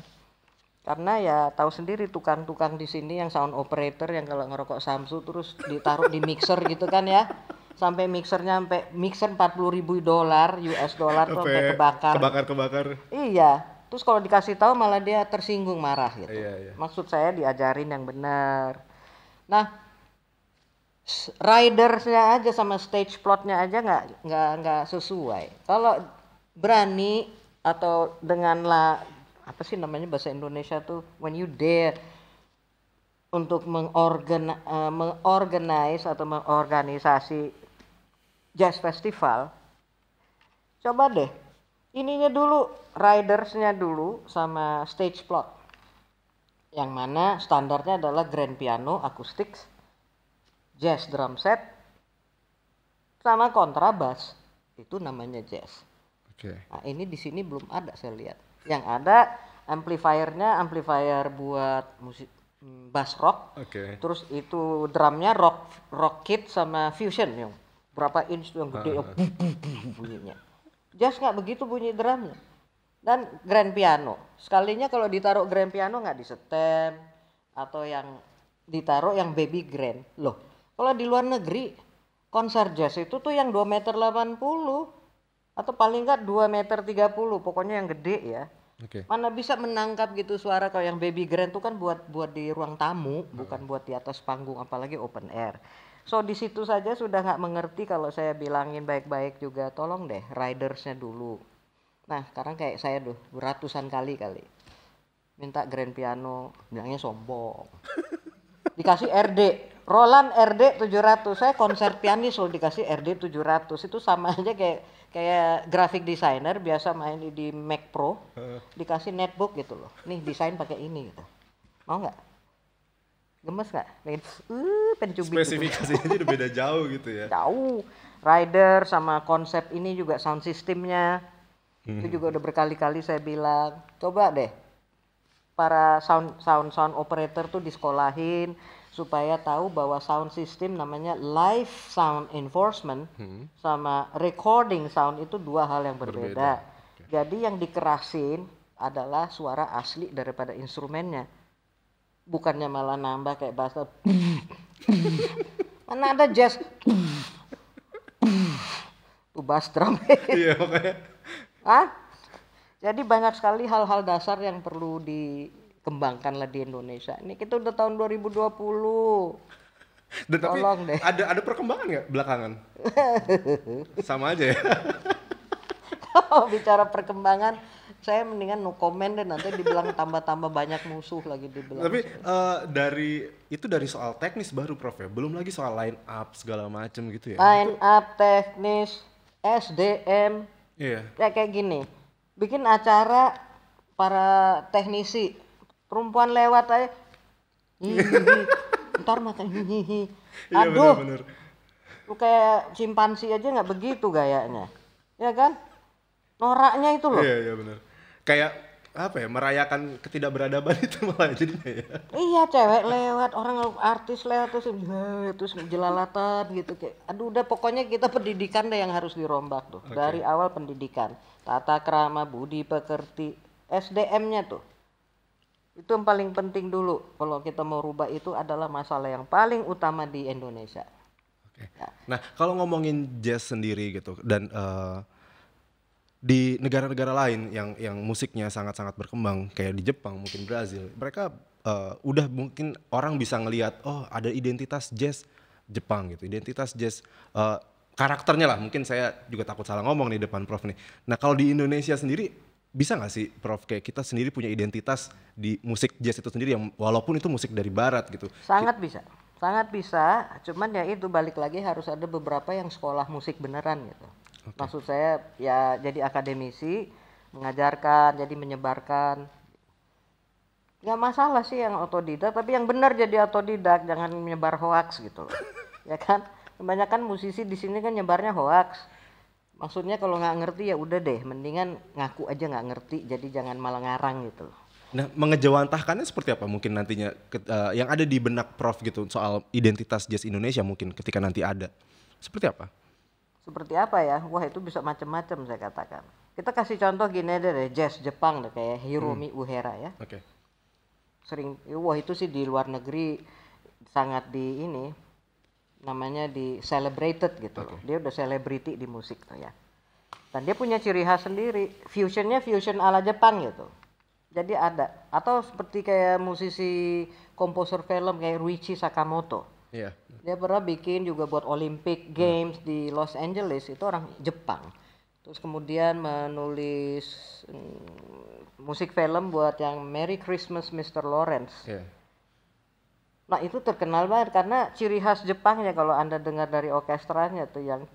karena ya tahu sendiri tukang-tukang di sini yang sound operator yang kalau ngerokok Samsu terus ditaruh di mixer gitu kan ya sampai mixernya sampai mixer 40 ribu dolar US dolar tuh sampai kebakar kebakar kebakar iya terus kalau dikasih tahu malah dia tersinggung marah gitu iya, iya. maksud saya diajarin yang benar nah ridersnya aja sama stage plotnya aja nggak nggak nggak sesuai kalau berani atau dengan lah apa sih namanya bahasa Indonesia tuh when you dare untuk mengorgan uh, mengorganize atau mengorganisasi jazz festival coba deh ininya dulu ridersnya dulu sama stage plot yang mana standarnya adalah grand piano acoustics jazz drum set sama kontrabas itu namanya jazz. Oke. Okay. Nah, ini di sini belum ada saya lihat. Yang ada amplifiernya amplifier buat musik hmm, bass rock. Oke. Okay. Terus itu drumnya rock rock kit sama fusion yang berapa inch yang gede uh. yang buh, buh, bunyinya. Jazz nggak begitu bunyi drumnya. Dan grand piano. Sekalinya kalau ditaruh grand piano nggak disetem atau yang ditaruh yang baby grand. Loh, kalau di luar negeri, konser jazz itu tuh yang 2 meter 80 atau paling enggak 2 meter 30, pokoknya yang gede ya. Okay. Mana bisa menangkap gitu suara kalau yang baby grand tuh kan buat buat di ruang tamu, hmm. bukan buat di atas panggung apalagi open air. So di situ saja sudah nggak mengerti kalau saya bilangin baik-baik juga tolong deh ridersnya dulu. Nah sekarang kayak saya tuh ratusan kali kali minta grand piano bilangnya sombong dikasih RD Roland RD 700 saya konser pianis loh dikasih RD 700 itu sama aja kayak kayak graphic designer biasa main di, Mac Pro dikasih netbook gitu loh nih desain pakai ini gitu mau nggak gemes nggak pengen uh, pencubit gitu. spesifikasinya gitu. udah beda jauh gitu ya jauh rider sama konsep ini juga sound systemnya itu hmm. juga udah berkali-kali saya bilang coba deh para sound sound sound operator tuh disekolahin supaya tahu bahwa sound system namanya live sound enforcement hmm. sama recording sound itu dua hal yang berbeda. berbeda. Okay. Jadi yang dikerasin adalah suara asli daripada instrumennya. Bukannya malah nambah kayak bahasa Mana ada jazz Tuh bass drum. Iya, Jadi banyak sekali hal-hal dasar yang perlu di kembangkanlah di Indonesia. Ini kita udah tahun 2020. Dan Tolong tapi deh. ada ada perkembangan nggak belakangan? Sama aja ya. Kalau bicara perkembangan, saya mendingan no comment deh nanti dibilang tambah-tambah banyak musuh lagi dibilang. Tapi uh, dari itu dari soal teknis baru Prof ya, belum lagi soal line up segala macam gitu ya. Line up teknis SDM. Iya. Yeah. Kayak kayak gini. Bikin acara para teknisi perempuan lewat aja ntar mata, hihihi iya, aduh iya, bener, bener. lu kayak simpansi aja nggak begitu gayanya ya kan noraknya itu loh iya iya benar kayak apa ya merayakan ketidakberadaban itu malah jadinya ya iya cewek lewat orang artis lewat terus iya, terus jelalatan gitu kayak aduh udah pokoknya kita pendidikan deh yang harus dirombak tuh okay. dari awal pendidikan tata kerama, budi pekerti SDM-nya tuh itu yang paling penting dulu kalau kita mau rubah itu adalah masalah yang paling utama di Indonesia. Oke. Ya. Nah, kalau ngomongin jazz sendiri gitu dan uh, di negara-negara lain yang yang musiknya sangat-sangat berkembang kayak di Jepang, mungkin Brazil, mereka uh, udah mungkin orang bisa ngelihat oh ada identitas jazz Jepang gitu, identitas jazz uh, karakternya lah. Mungkin saya juga takut salah ngomong di depan Prof nih. Nah, kalau di Indonesia sendiri bisa nggak sih Prof kayak kita sendiri punya identitas di musik jazz itu sendiri yang walaupun itu musik dari barat gitu. Sangat bisa. Sangat bisa, cuman ya itu balik lagi harus ada beberapa yang sekolah musik beneran gitu. Okay. Maksud saya ya jadi akademisi, mengajarkan, jadi menyebarkan. Gak masalah sih yang otodidak, tapi yang benar jadi otodidak, jangan menyebar hoax gitu ya kan? Kebanyakan musisi di sini kan nyebarnya hoax maksudnya kalau nggak ngerti ya udah deh mendingan ngaku aja nggak ngerti jadi jangan malah ngarang gitu loh Nah, mengejawantahkannya seperti apa mungkin nantinya uh, yang ada di benak Prof gitu soal identitas jazz Indonesia mungkin ketika nanti ada. Seperti apa? Seperti apa ya? Wah, itu bisa macam-macam saya katakan. Kita kasih contoh gini aja deh, jazz Jepang deh kayak hmm. Hiromi hmm. Uehara ya. Oke. Okay. Sering wah itu sih di luar negeri sangat di ini namanya di celebrated gitu okay. loh. Dia udah selebriti di musik tuh ya. Dan dia punya ciri khas sendiri. Fusionnya fusion ala Jepang gitu. Jadi ada atau seperti kayak musisi komposer film kayak Ruichi Sakamoto. Yeah. Dia pernah bikin juga buat Olympic hmm. Games hmm. di Los Angeles itu orang Jepang. Terus kemudian menulis mm, musik film buat yang Merry Christmas Mr. Lawrence. Yeah Nah itu terkenal banget karena ciri khas Jepang ya kalau anda dengar dari orkestranya tuh yang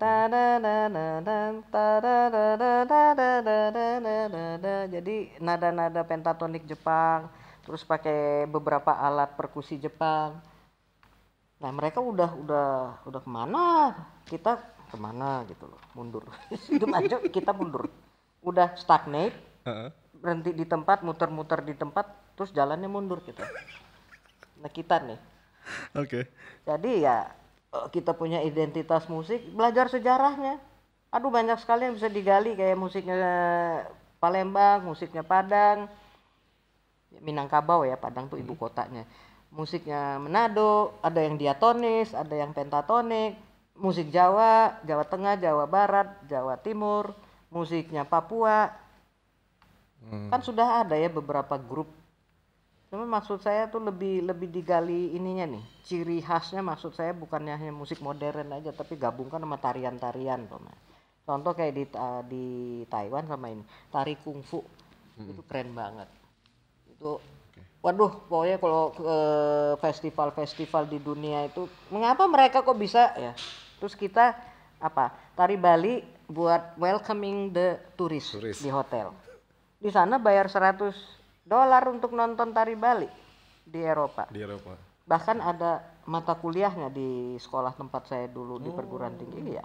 jadi nada-nada pentatonik Jepang terus pakai beberapa alat perkusi Jepang. Nah mereka udah udah udah kemana kita kemana gitu loh mundur itu maju kita mundur udah stagnate berhenti di tempat muter-muter di tempat terus jalannya mundur kita. Nekitan nih. Oke. Okay. Jadi ya eh, kita punya identitas musik, belajar sejarahnya. Aduh banyak sekali yang bisa digali kayak musiknya Palembang, musiknya Padang, ya, Minangkabau ya Padang tuh ibu hmm. kotanya. Musiknya Manado, ada yang diatonis, ada yang pentatonik, musik Jawa, Jawa Tengah, Jawa Barat, Jawa Timur, musiknya Papua. Hmm. Kan sudah ada ya beberapa grup Cuma maksud saya tuh lebih lebih digali ininya nih. Ciri khasnya maksud saya bukannya hanya musik modern aja tapi gabungkan sama tarian-tarian Contoh kayak di uh, di Taiwan sama ini tari kungfu hmm. itu keren banget. Itu waduh pokoknya kalau festival-festival di dunia itu mengapa mereka kok bisa ya? Terus kita apa? Tari Bali buat welcoming the tourist, di hotel. Di sana bayar 100 dolar untuk nonton tari Bali di Eropa. Di Eropa. Bahkan ada mata kuliahnya di sekolah tempat saya dulu oh. di perguruan oh. tinggi ya.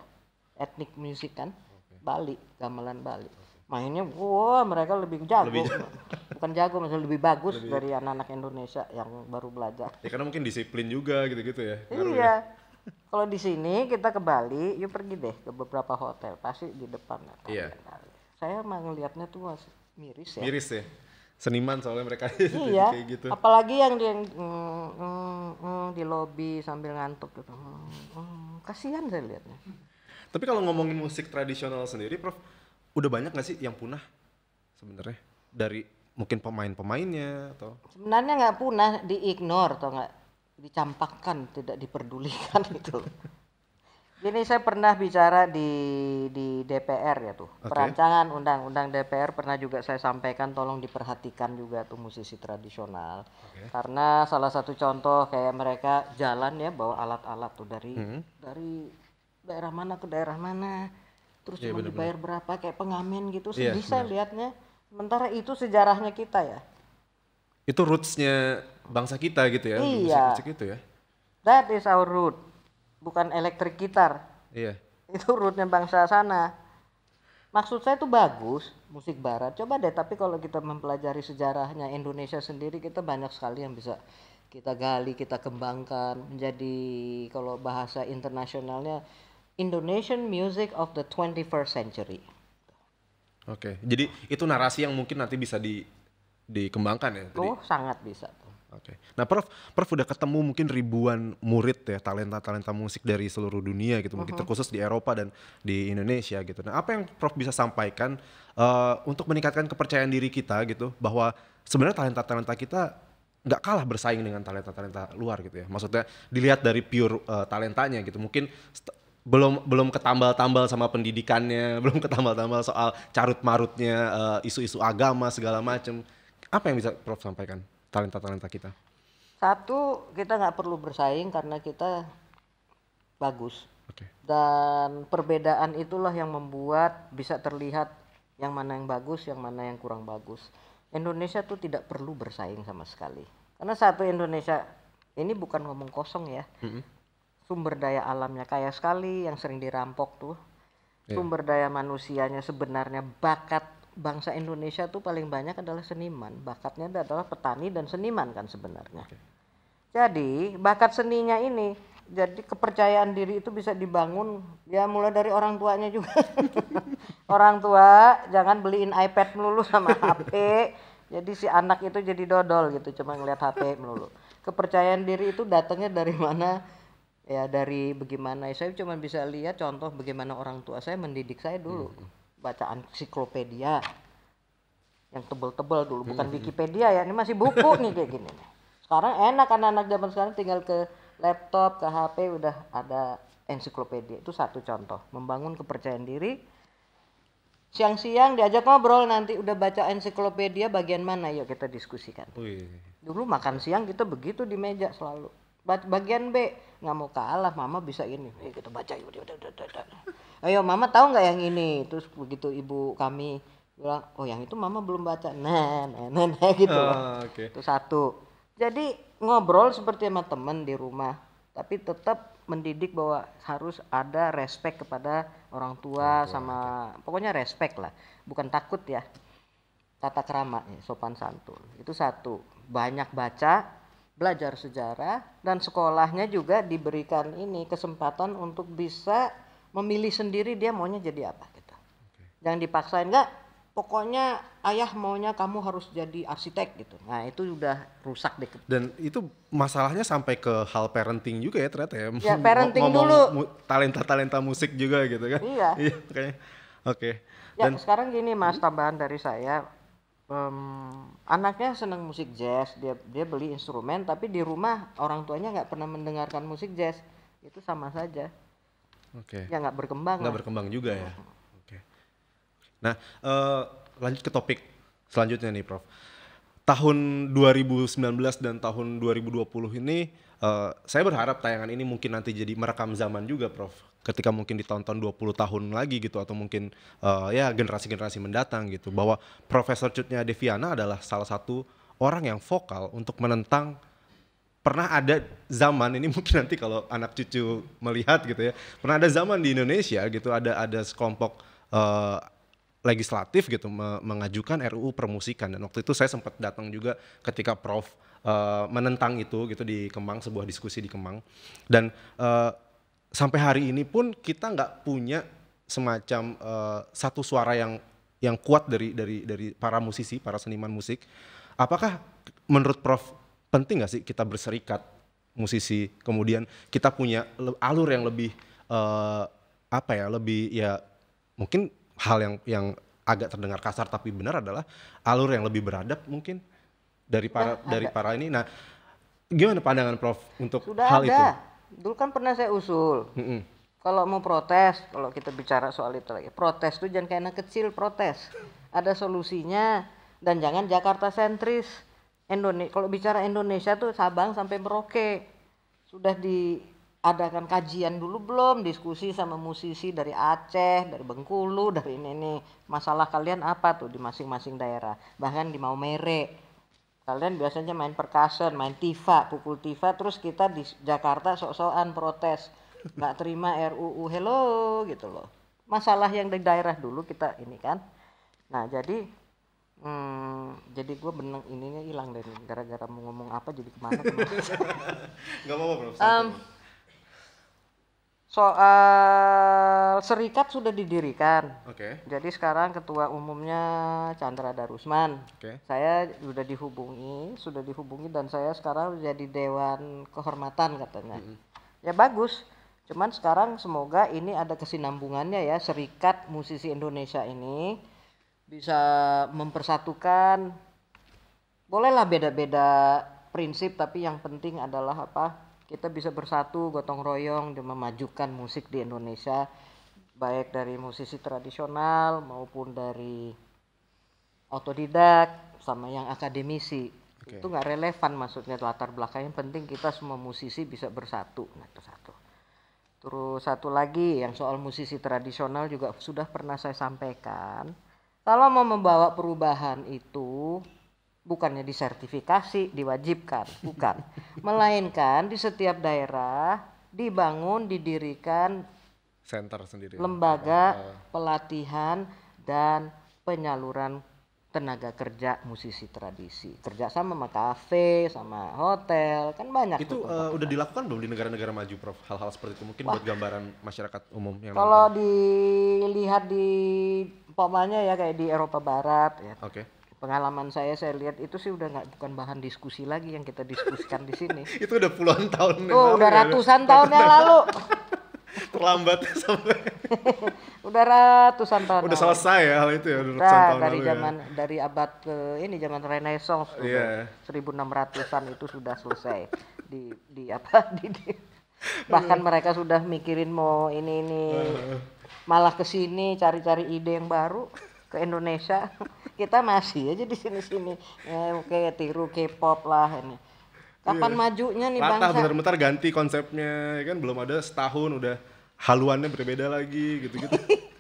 Etnik musik kan. Okay. Bali, gamelan Bali. Okay. Mainnya wah wow, mereka lebih jago. Lebih jago. Bukan jago maksudnya lebih bagus lebih. dari anak-anak Indonesia yang baru belajar. Ya karena mungkin disiplin juga gitu-gitu ya. Iya. Kalau di sini kita ke Bali, yuk pergi deh ke beberapa hotel, pasti di depan. Iya. Saya mah ngelihatnya tuh miris ya. Miris ya seniman soalnya mereka iya kayak gitu. apalagi yang di mm, mm, mm, di lobby sambil ngantuk gitu mm, mm, kasihan saya lihatnya tapi kalau ngomongin musik tradisional sendiri prof udah banyak gak sih yang punah sebenarnya dari mungkin pemain-pemainnya atau sebenarnya nggak punah diignore atau nggak dicampakkan tidak diperdulikan itu ini saya pernah bicara di di DPR ya tuh. Okay. Perancangan undang-undang DPR pernah juga saya sampaikan tolong diperhatikan juga tuh musisi tradisional. Okay. Karena salah satu contoh kayak mereka jalan ya bawa alat-alat tuh dari hmm. dari daerah mana ke daerah mana. Terus yeah, cuma dibayar berapa kayak pengamen gitu. Iya, Sedih yeah, saya bener. lihatnya. Sementara itu sejarahnya kita ya. Itu rootsnya bangsa kita gitu ya. Iya. Musik, musik itu ya. That is our root bukan elektrik gitar. Iya. Itu rootnya bangsa sana. Maksud saya itu bagus musik barat. Coba deh tapi kalau kita mempelajari sejarahnya Indonesia sendiri kita banyak sekali yang bisa kita gali, kita kembangkan menjadi kalau bahasa internasionalnya Indonesian music of the 21st century. Oke, jadi itu narasi yang mungkin nanti bisa di dikembangkan ya. Oh, sangat bisa. Oke. Okay. Nah, Prof, Prof udah ketemu mungkin ribuan murid ya talenta-talenta musik dari seluruh dunia gitu, uh-huh. mungkin terkhusus di Eropa dan di Indonesia gitu. Nah, apa yang Prof bisa sampaikan uh, untuk meningkatkan kepercayaan diri kita gitu bahwa sebenarnya talenta-talenta kita nggak kalah bersaing dengan talenta-talenta luar gitu ya. Maksudnya dilihat dari pure uh, talentanya gitu. Mungkin belum belum ketambal-tambal sama pendidikannya, belum ketambal-tambal soal carut-marutnya uh, isu-isu agama segala macam. Apa yang bisa Prof sampaikan? talenta-talenta kita? Satu, kita nggak perlu bersaing karena kita bagus. Okay. Dan perbedaan itulah yang membuat bisa terlihat yang mana yang bagus, yang mana yang kurang bagus. Indonesia tuh tidak perlu bersaing sama sekali. Karena satu Indonesia ini bukan ngomong kosong ya. Mm -hmm. Sumber daya alamnya kaya sekali yang sering dirampok tuh. Iya. Sumber daya manusianya sebenarnya bakat bangsa Indonesia itu paling banyak adalah seniman. Bakatnya adalah petani dan seniman kan sebenarnya. Jadi bakat seninya ini, jadi kepercayaan diri itu bisa dibangun ya mulai dari orang tuanya juga. orang tua jangan beliin iPad melulu sama HP. jadi si anak itu jadi dodol gitu cuma ngeliat HP melulu. Kepercayaan diri itu datangnya dari mana? Ya dari bagaimana saya cuma bisa lihat contoh bagaimana orang tua saya mendidik saya dulu. Hmm bacaan ensiklopedia yang tebel-tebel dulu bukan hmm. Wikipedia ya ini masih buku nih kayak gini sekarang enak anak-anak zaman sekarang tinggal ke laptop ke HP udah ada ensiklopedia itu satu contoh membangun kepercayaan diri siang-siang diajak ngobrol nanti udah baca ensiklopedia bagian mana yuk kita diskusikan Ui. dulu makan siang kita begitu di meja selalu bagian B nggak mau kalah mama bisa ini eh, kita baca ayo mama tahu nggak yang ini terus begitu ibu kami bilang oh yang itu mama belum baca nah nah nah, nah gitu oh, okay. itu satu jadi ngobrol seperti sama temen di rumah tapi tetap mendidik bahwa harus ada respect kepada orang tua, oh, sama sama pokoknya respect lah bukan takut ya tata kerama sopan santun itu satu banyak baca belajar sejarah dan sekolahnya juga diberikan ini kesempatan untuk bisa memilih sendiri dia maunya jadi apa gitu. Okay. Jangan dipaksain enggak pokoknya ayah maunya kamu harus jadi arsitek gitu. Nah itu udah rusak deh. Dan itu masalahnya sampai ke hal parenting juga ya ternyata ya. Ya parenting Ngomong dulu. talenta-talenta musik juga gitu kan. Iya. iya Oke. Okay. Ya Dan, sekarang gini mas tambahan dari saya um, anaknya senang musik jazz dia dia beli instrumen tapi di rumah orang tuanya nggak pernah mendengarkan musik jazz itu sama saja oke okay. ya nggak berkembang nggak berkembang juga ya oke okay. nah uh, lanjut ke topik selanjutnya nih prof tahun 2019 dan tahun 2020 ini uh, saya berharap tayangan ini mungkin nanti jadi merekam zaman juga prof ketika mungkin ditonton tahun-tahun 20 tahun lagi gitu atau mungkin uh, ya generasi-generasi mendatang gitu hmm. bahwa Profesor Cutnya Deviana adalah salah satu orang yang vokal untuk menentang pernah ada zaman ini mungkin nanti kalau anak cucu melihat gitu ya pernah ada zaman di Indonesia gitu ada ada sekelompok uh, legislatif gitu me mengajukan RUU permusikan dan waktu itu saya sempat datang juga ketika Prof uh, menentang itu gitu di Kemang sebuah diskusi di Kemang dan uh, sampai hari ini pun kita nggak punya semacam uh, satu suara yang yang kuat dari dari dari para musisi, para seniman musik. Apakah menurut Prof penting nggak sih kita berserikat musisi, kemudian kita punya alur yang lebih uh, apa ya, lebih ya mungkin hal yang yang agak terdengar kasar tapi benar adalah alur yang lebih beradab mungkin dari para ya, dari para ini. Nah, gimana pandangan Prof untuk Sudah hal ada. itu? dulu kan pernah saya usul mm -hmm. kalau mau protes kalau kita bicara soal itu lagi protes tuh jangan kayak anak kecil protes ada solusinya dan jangan Jakarta sentris Indonesia kalau bicara Indonesia tuh Sabang sampai Merauke sudah diadakan kajian dulu belum diskusi sama musisi dari Aceh dari Bengkulu dari ini ini masalah kalian apa tuh di masing-masing daerah bahkan di Maumere kalian biasanya main perkasen main tifa pukul tifa terus kita di Jakarta sok-sokan protes nggak terima RUU hello gitu loh masalah yang di daerah dulu kita ini kan nah jadi hmm, jadi gue benang ininya hilang dari gara-gara mau ngomong apa jadi kemana, kemana. nggak apa-apa bro soal serikat sudah didirikan. Oke. Okay. Jadi sekarang ketua umumnya Chandra Darusman. Oke. Okay. Saya sudah dihubungi, sudah dihubungi dan saya sekarang jadi dewan kehormatan katanya. Mm -hmm. Ya bagus. Cuman sekarang semoga ini ada kesinambungannya ya serikat musisi Indonesia ini bisa mempersatukan bolehlah beda-beda prinsip tapi yang penting adalah apa? kita bisa bersatu gotong royong dan memajukan musik di Indonesia baik dari musisi tradisional maupun dari otodidak sama yang akademisi okay. itu nggak relevan maksudnya latar belakangnya penting kita semua musisi bisa bersatu nah itu satu terus satu lagi yang soal musisi tradisional juga sudah pernah saya sampaikan kalau mau membawa perubahan itu bukannya disertifikasi, diwajibkan, bukan. Melainkan di setiap daerah dibangun, didirikan center sendiri. Lembaga oh, oh. pelatihan dan penyaluran tenaga kerja musisi tradisi kerja sama sama kafe sama hotel kan banyak itu uh, udah dilakukan belum di negara-negara maju prof hal-hal seperti itu mungkin Wah. buat gambaran masyarakat umum yang kalau dilihat di pokoknya ya kayak di Eropa Barat ya oke okay pengalaman saya saya lihat itu sih udah nggak bukan bahan diskusi lagi yang kita diskusikan di sini. itu udah puluhan tahun. Oh, udah ya, ratusan tahun yang lalu. Terlambat ya sampai. udah ratusan tahun. Udah lalu. selesai ya hal itu ya udah nah, tahun dari ya. zaman ya. dari abad ke ini zaman Renaissance yeah. 1600-an iya. itu sudah selesai di di apa di, di bahkan mereka sudah mikirin mau ini ini malah ke sini cari-cari ide yang baru ke Indonesia kita masih aja di sini-sini ya, oke tiru K-pop lah ini kapan yeah. majunya nih Lata, bangsa bentar-bentar ganti konsepnya ya kan belum ada setahun udah haluannya berbeda lagi gitu-gitu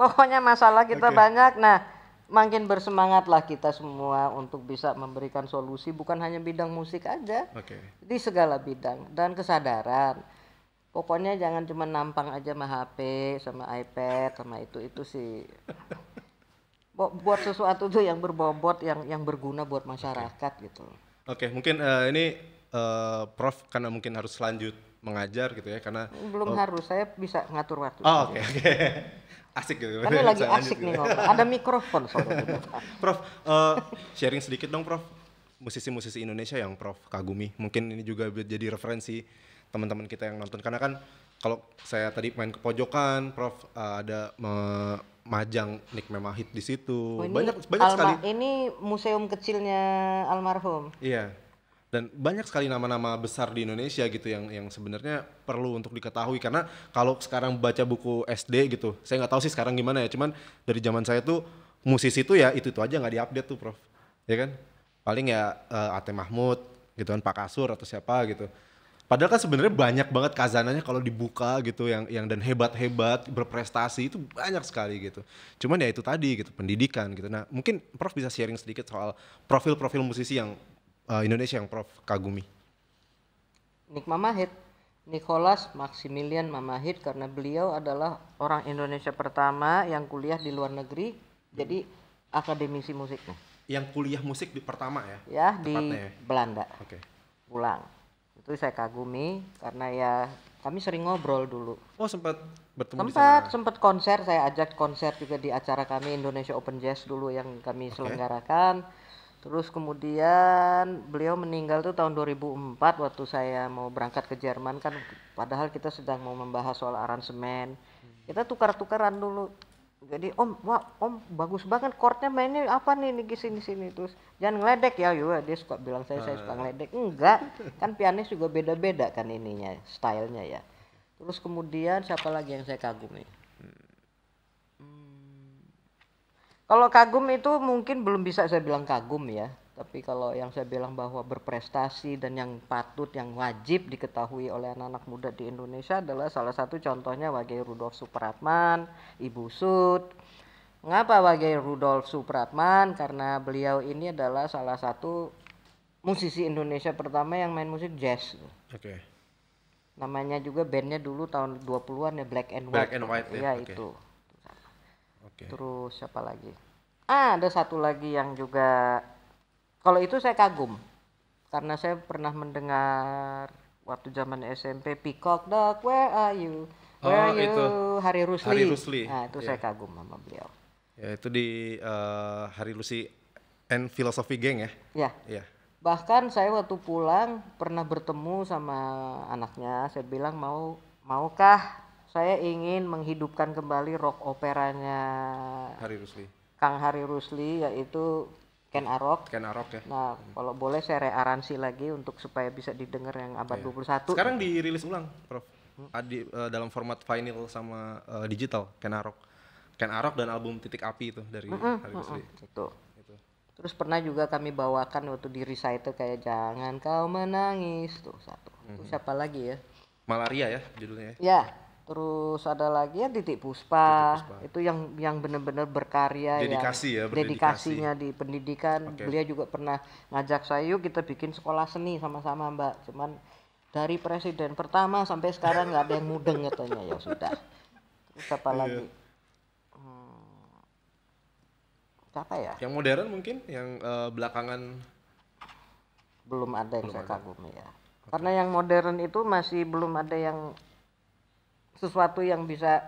pokoknya masalah kita okay. banyak nah makin bersemangatlah kita semua untuk bisa memberikan solusi bukan hanya bidang musik aja okay. di segala bidang dan kesadaran pokoknya jangan cuma nampang aja sama HP sama iPad sama itu itu sih buat sesuatu tuh yang berbobot yang yang berguna buat masyarakat okay. gitu oke okay, mungkin uh, ini uh, Prof karena mungkin harus lanjut mengajar gitu ya karena belum oh. harus saya bisa ngatur waktu oh, oke okay, asik gitu karena lagi asik nih gitu. ngobrol. ada mikrofon soalnya Prof uh, sharing sedikit dong Prof musisi-musisi Indonesia yang Prof kagumi mungkin ini juga jadi referensi teman-teman kita yang nonton karena kan kalau saya tadi main ke pojokan, Prof uh, ada me majang Nick Memahit di situ. Oh, banyak banyak sekali. Ini museum kecilnya almarhum. Iya. Dan banyak sekali nama-nama besar di Indonesia gitu yang yang sebenarnya perlu untuk diketahui karena kalau sekarang baca buku SD gitu, saya nggak tahu sih sekarang gimana ya, cuman dari zaman saya tuh musisi itu ya itu itu aja nggak diupdate tuh, Prof. Ya kan? Paling ya uh, Ate Mahmud gitu kan, Pak Kasur atau siapa gitu Padahal kan sebenarnya banyak banget kazananya kalau dibuka gitu yang yang dan hebat-hebat berprestasi itu banyak sekali gitu. Cuman ya itu tadi gitu pendidikan gitu. Nah mungkin Prof bisa sharing sedikit soal profil-profil musisi yang uh, Indonesia yang Prof kagumi. Nick Mamahit, Nicholas Maximilian Mamahit karena beliau adalah orang Indonesia pertama yang kuliah di luar negeri jadi akademisi musik. Yang kuliah musik di pertama ya? Ya di di ya? Belanda. Oke. Okay. Pulang itu saya kagumi karena ya kami sering ngobrol dulu. Oh sempat bertemu sempat sempat konser saya ajak konser juga di acara kami Indonesia Open Jazz dulu yang kami okay. selenggarakan. Terus kemudian beliau meninggal tuh tahun 2004 waktu saya mau berangkat ke Jerman kan padahal kita sedang mau membahas soal aransemen. Hmm. Kita tukar-tukaran dulu jadi om wah om bagus banget chordnya mainnya apa nih nih di sini sini terus jangan ngeledek ya yuk iya, dia suka bilang saya saya suka ah. ngeledek enggak kan pianis juga beda beda kan ininya stylenya ya terus kemudian siapa lagi yang saya kagumi hmm. kalau kagum itu mungkin belum bisa saya bilang kagum ya tapi kalau yang saya bilang bahwa berprestasi dan yang patut, yang wajib diketahui oleh anak-anak muda di Indonesia adalah salah satu contohnya Wage Rudolf Supratman, Ibu Sud. Mengapa Wage Rudolf Supratman? Karena beliau ini adalah salah satu musisi Indonesia pertama yang main musik jazz. Oke. Okay. Namanya juga bandnya dulu tahun 20-an ya Black and White. Black and White ya, ya itu. Oke. Okay. Terus siapa lagi? Ah, ada satu lagi yang juga kalau itu saya kagum karena saya pernah mendengar waktu zaman SMP Peacock Dog Where Are You oh, Where oh, Are You itu. Hari Rusli. Hari Rusli. Nah itu yeah. saya iya. kagum sama beliau. Ya itu di uh, Hari Rusli and Philosophy Gang ya. Ya. ya. Bahkan saya waktu pulang pernah bertemu sama anaknya. Saya bilang mau maukah saya ingin menghidupkan kembali rock operanya Hari Rusli. Kang Hari Rusli yaitu Ken Arok. Ken Arok ya. Nah, kalau boleh saya rearansi lagi untuk supaya bisa didengar yang abad yeah. 21. Sekarang dirilis ulang, Prof. Adi, uh, dalam format vinyl sama uh, digital Ken Arok. Ken Arok dan album Titik Api itu dari mm -hmm. mm -hmm. itu. itu. Terus pernah juga kami bawakan waktu di recital kayak jangan kau menangis tuh satu. Mm -hmm. Terus siapa lagi ya? Malaria ya judulnya Ya. ya terus ada lagi ya titik puspa, titik puspa. itu yang yang benar-benar berkarya dedikasi ya, ya dedikasinya di pendidikan okay. beliau juga pernah ngajak saya yuk kita bikin sekolah seni sama-sama mbak cuman dari presiden pertama sampai sekarang nggak ada yang mudeng katanya ya sudah terus apa yeah. lagi hmm, siapa ya yang modern mungkin yang uh, belakangan belum ada yang belum saya kagumi ya karena yang modern itu masih belum ada yang sesuatu yang bisa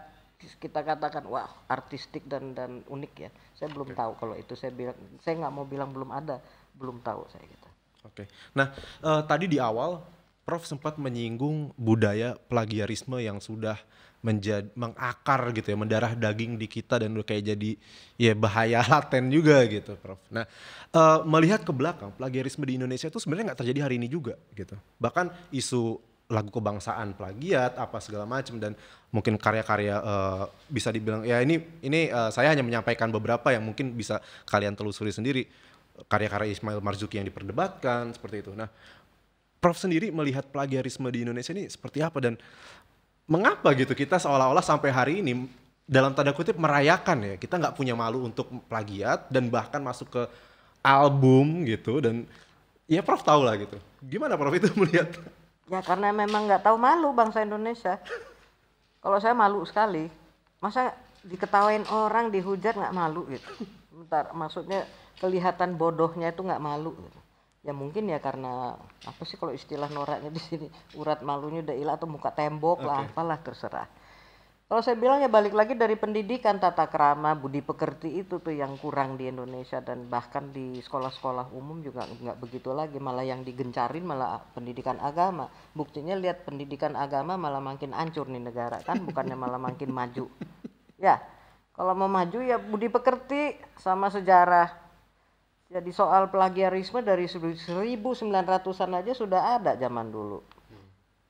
kita katakan wah artistik dan dan unik ya saya belum okay. tahu kalau itu saya bilang saya nggak mau bilang belum ada belum tahu saya gitu oke okay. nah uh, tadi di awal Prof sempat menyinggung budaya plagiarisme yang sudah menjadi mengakar gitu ya mendarah daging di kita dan udah kayak jadi ya bahaya laten juga gitu Prof. Nah uh, melihat ke belakang plagiarisme di Indonesia itu sebenarnya nggak terjadi hari ini juga gitu. Bahkan isu lagu kebangsaan plagiat apa segala macam dan mungkin karya-karya uh, bisa dibilang ya ini ini uh, saya hanya menyampaikan beberapa yang mungkin bisa kalian telusuri sendiri karya-karya Ismail Marzuki yang diperdebatkan seperti itu. Nah, Prof sendiri melihat plagiarisme di Indonesia ini seperti apa dan mengapa gitu kita seolah-olah sampai hari ini dalam tanda kutip merayakan ya kita nggak punya malu untuk plagiat dan bahkan masuk ke album gitu dan ya Prof tahu lah gitu. Gimana Prof itu melihat Ya karena memang nggak tahu malu bangsa Indonesia. Kalau saya malu sekali. Masa diketawain orang dihujat nggak malu gitu. Bentar, maksudnya kelihatan bodohnya itu nggak malu. Gitu. Ya mungkin ya karena apa sih kalau istilah noraknya di sini urat malunya udah hilang atau muka tembok okay. lah apalah terserah. Kalau saya bilang ya balik lagi dari pendidikan tata kerama budi pekerti itu tuh yang kurang di Indonesia dan bahkan di sekolah-sekolah umum juga nggak begitu lagi malah yang digencarin malah pendidikan agama buktinya lihat pendidikan agama malah makin ancur nih negara kan bukannya malah makin maju ya kalau mau maju ya budi pekerti sama sejarah jadi soal plagiarisme dari 1900-an aja sudah ada zaman dulu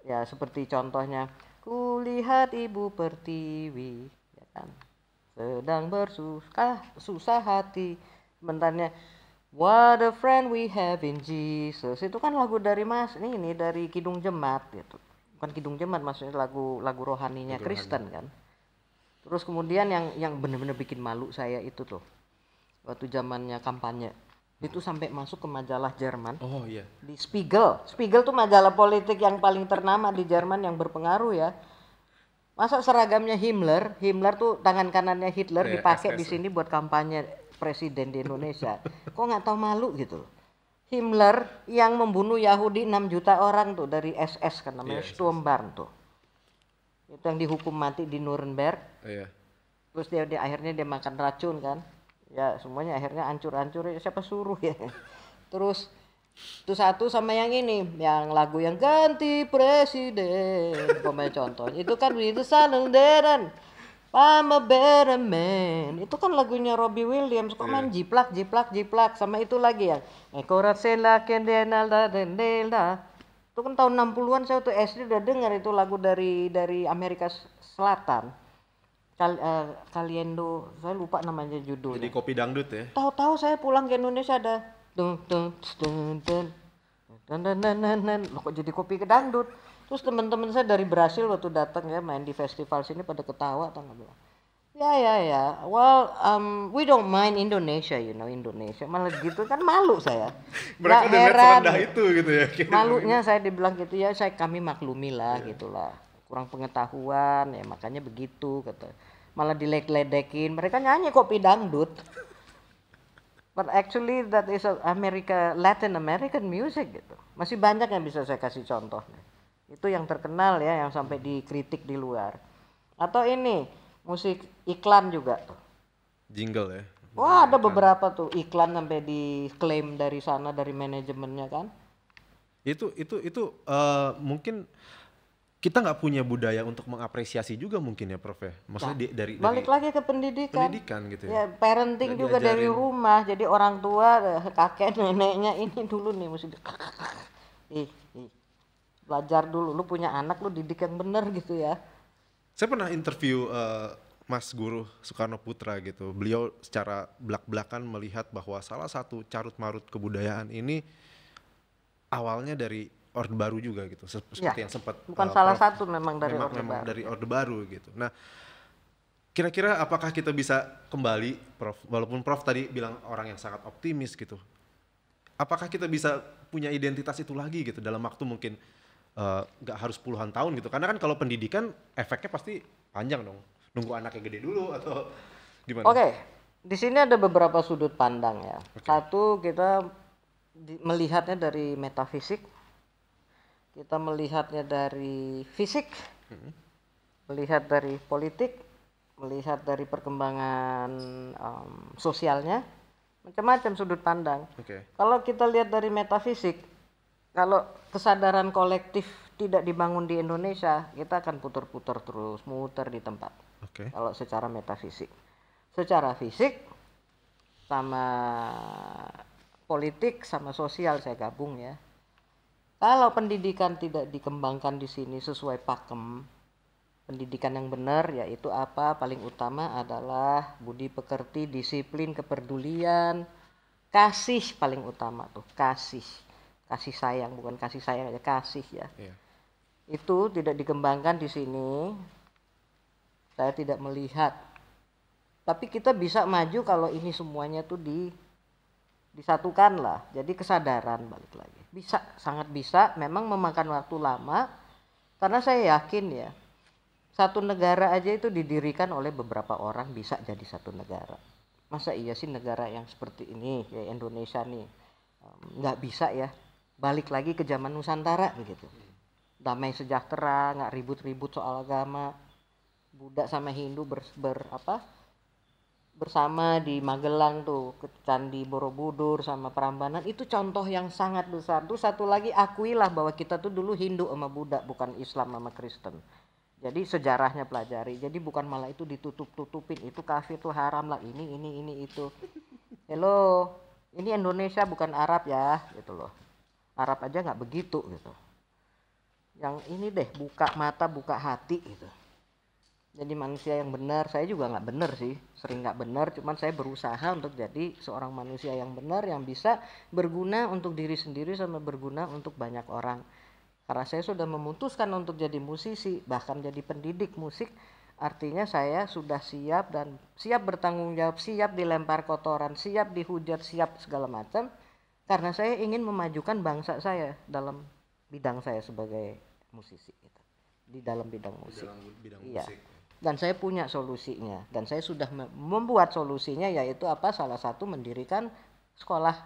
ya seperti contohnya ku lihat ibu pertiwi ya kan? sedang bersusah susah hati. Bentarnya What a friend we have in Jesus. Itu kan lagu dari Mas ini, ini dari Kidung Jemat gitu. Bukan Kidung Jemat maksudnya lagu lagu rohaninya Kidung Kristen kan. Terus kemudian yang yang benar-benar bikin malu saya itu tuh waktu zamannya kampanye itu sampai masuk ke majalah Jerman. Oh iya. Di Spiegel. Spiegel tuh majalah politik yang paling ternama di Jerman yang berpengaruh ya. Masa seragamnya Himmler, Himmler tuh tangan kanannya Hitler iya, dipakai di sini buat kampanye presiden di Indonesia. Kok nggak tahu malu gitu Himmler yang membunuh Yahudi 6 juta orang tuh dari SS kan namanya yeah, Sturmbarn tuh. Itu yang dihukum mati di Nuremberg. Oh, iya. yeah. Terus dia, dia akhirnya dia makan racun kan ya semuanya akhirnya hancur-hancur ya, siapa suruh ya terus itu satu sama yang ini yang lagu yang ganti presiden pemain contohnya itu kan itu saling deren I'm a better man. Itu kan lagunya Robbie Williams. Kok main iya. jiplak, jiplak, jiplak. Sama itu lagi ya. yang Ekorasela kendenalda dendela. Itu kan tahun 60-an saya tuh SD udah dengar itu lagu dari dari Amerika Selatan Kal, uh, eh, Kaliendo, saya lupa namanya judulnya. Jadi kopi dangdut ya. Tahu-tahu saya pulang ke Indonesia ada dun dun dun dun dan dan dan dan dan lo kok jadi kopi ke dangdut terus teman-teman saya dari Brasil waktu datang ya main di festival sini pada ketawa atau nggak bilang ya ya ya well um, we don't mind Indonesia you know Indonesia malah gitu kan malu saya mereka udah heran itu gitu ya malunya saya dibilang gitu ya saya kami maklumi lah yeah. gitulah kurang pengetahuan ya makanya begitu kata malah diledek-ledekin mereka nyanyi kopi dangdut but actually that is America Latin American music gitu masih banyak yang bisa saya kasih contoh itu yang terkenal ya yang sampai dikritik di luar atau ini musik iklan juga tuh jingle ya wah ada beberapa tuh iklan sampai diklaim dari sana dari manajemennya kan itu itu itu uh, mungkin kita nggak punya budaya untuk mengapresiasi juga mungkin ya Prof ya. Maksudnya nah, dari, dari balik lagi ke pendidikan. Pendidikan gitu ya. ya parenting juga diajarin. dari rumah. Jadi orang tua eh, kakek neneknya ini dulu nih mesti di ih, ih. belajar dulu lu punya anak lu didik yang bener gitu ya. Saya pernah interview uh, Mas Guru Soekarno Putra gitu. Beliau secara belak-belakan melihat bahwa salah satu carut marut kebudayaan ini awalnya dari Orde Baru juga gitu seperti ya, yang sempat bukan uh, salah Prof, satu memang dari memang, Orde memang Baru dari Orde Baru gitu nah kira-kira apakah kita bisa kembali Prof walaupun Prof tadi bilang orang yang sangat optimis gitu apakah kita bisa punya identitas itu lagi gitu dalam waktu mungkin eh, nggak uh, harus puluhan tahun gitu karena kan kalau pendidikan efeknya pasti panjang dong nunggu anaknya gede dulu atau gimana? Oke, okay. di sini ada beberapa sudut pandang ya. Okay. Satu kita di, melihatnya dari metafisik, kita melihatnya dari fisik, hmm. melihat dari politik, melihat dari perkembangan um, sosialnya, macam-macam sudut pandang. Okay. Kalau kita lihat dari metafisik, kalau kesadaran kolektif tidak dibangun di Indonesia, kita akan putar-putar terus, muter di tempat. Okay. Kalau secara metafisik, secara fisik sama politik sama sosial saya gabung ya kalau pendidikan tidak dikembangkan di sini sesuai pakem, pendidikan yang benar yaitu apa? Paling utama adalah budi pekerti, disiplin, kepedulian, kasih paling utama tuh, kasih. Kasih sayang bukan kasih sayang aja, kasih ya. Yeah. Itu tidak dikembangkan di sini. Saya tidak melihat tapi kita bisa maju kalau ini semuanya tuh di disatukanlah jadi kesadaran balik lagi bisa sangat bisa memang memakan waktu lama karena saya yakin ya satu negara aja itu didirikan oleh beberapa orang bisa jadi satu negara masa iya sih negara yang seperti ini ya Indonesia nih nggak bisa ya balik lagi ke zaman Nusantara begitu damai sejahtera nggak ribut-ribut soal agama Buddha sama Hindu ber, ber apa bersama di Magelang tuh ke Candi Borobudur sama Prambanan itu contoh yang sangat besar tuh satu lagi akuilah bahwa kita tuh dulu Hindu sama Buddha bukan Islam sama Kristen jadi sejarahnya pelajari jadi bukan malah itu ditutup tutupin itu kafir tuh haram lah ini ini ini itu hello ini Indonesia bukan Arab ya gitu loh Arab aja nggak begitu gitu yang ini deh buka mata buka hati gitu jadi manusia yang benar saya juga nggak benar sih sering nggak benar cuman saya berusaha untuk jadi seorang manusia yang benar yang bisa berguna untuk diri sendiri sama berguna untuk banyak orang karena saya sudah memutuskan untuk jadi musisi bahkan jadi pendidik musik artinya saya sudah siap dan siap bertanggung jawab, siap dilempar kotoran, siap dihujat, siap segala macam karena saya ingin memajukan bangsa saya dalam bidang saya sebagai musisi gitu. Di dalam bidang musik. Di dalam bidang iya. musik. Iya dan saya punya solusinya dan saya sudah membuat solusinya yaitu apa salah satu mendirikan sekolah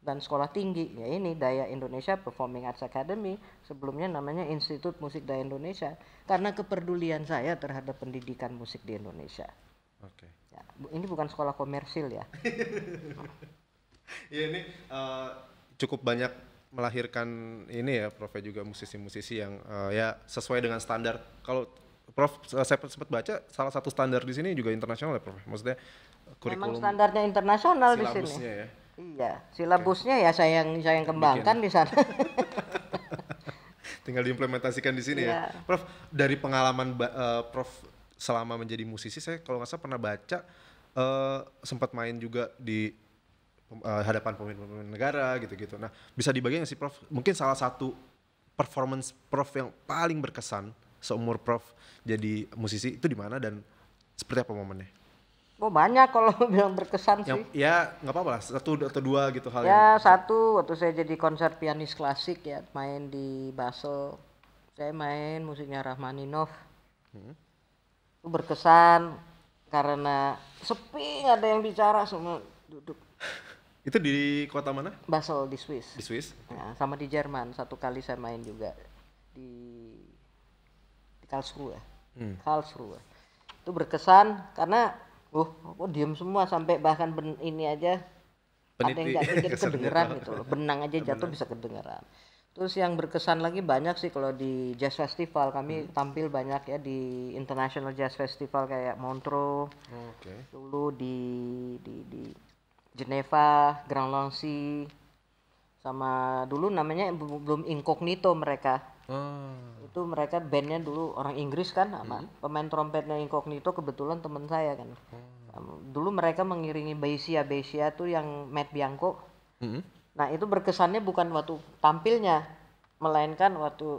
dan sekolah tinggi ya ini Daya Indonesia Performing Arts Academy sebelumnya namanya Institut Musik Daya Indonesia karena kepedulian saya terhadap pendidikan musik di Indonesia. Oke. Okay. Ya, ini bukan sekolah komersil ya. ya ini uh, cukup banyak melahirkan ini ya Prof ya, juga musisi-musisi yang uh, ya sesuai dengan standar kalau Prof, eh, saya sempat baca salah satu standar di sini juga internasional ya Prof. Maksudnya kurikulum. Memang standarnya internasional di sini. Ya. Iya, silabusnya okay. ya saya yang saya yang kembangkan di sana. Tinggal diimplementasikan di sini yeah. ya. Iya. Prof, dari pengalaman uh, Prof selama menjadi musisi saya kalau nggak salah pernah baca uh, sempat main juga di uh, hadapan pemimpin-pemimpin negara gitu-gitu. Nah, bisa dibagi nggak sih Prof? Mungkin salah satu performance Prof yang paling berkesan seumur prof jadi musisi itu di mana dan seperti apa momennya? Oh banyak kalau bilang berkesan ya, sih. Ya nggak apa-apa lah satu atau dua gitu hal. Ya yang... satu waktu saya jadi konser pianis klasik ya main di Basel. Saya main musiknya Rahmaninov. Hmm. Itu berkesan karena sepi nggak ada yang bicara semua duduk. Itu di kota mana? Basel di Swiss. Di Swiss. Okay. Ya, sama di Jerman satu kali saya main juga di Karlsruhe. Hmm. Karlsruhe. Itu berkesan karena uh oh, kok diam semua sampai bahkan ben, ini aja Peniti. ada yang jatuh jadi kedengeran gitu loh. Benang aja jatuh Benang. bisa kedengeran. Terus yang berkesan lagi banyak sih kalau di jazz festival kami hmm. tampil banyak ya di International Jazz Festival kayak Montreux. Okay. Dulu di di di Geneva, Grand Lancy sama dulu namanya belum incognito mereka Oh. Itu mereka bandnya dulu orang Inggris kan, sama hmm. pemain trompetnya Incognito kebetulan teman saya kan. Hmm. Dulu mereka mengiringi Beisia, Beisia tuh yang Matt Bianco. Hmm. Nah itu berkesannya bukan waktu tampilnya, melainkan waktu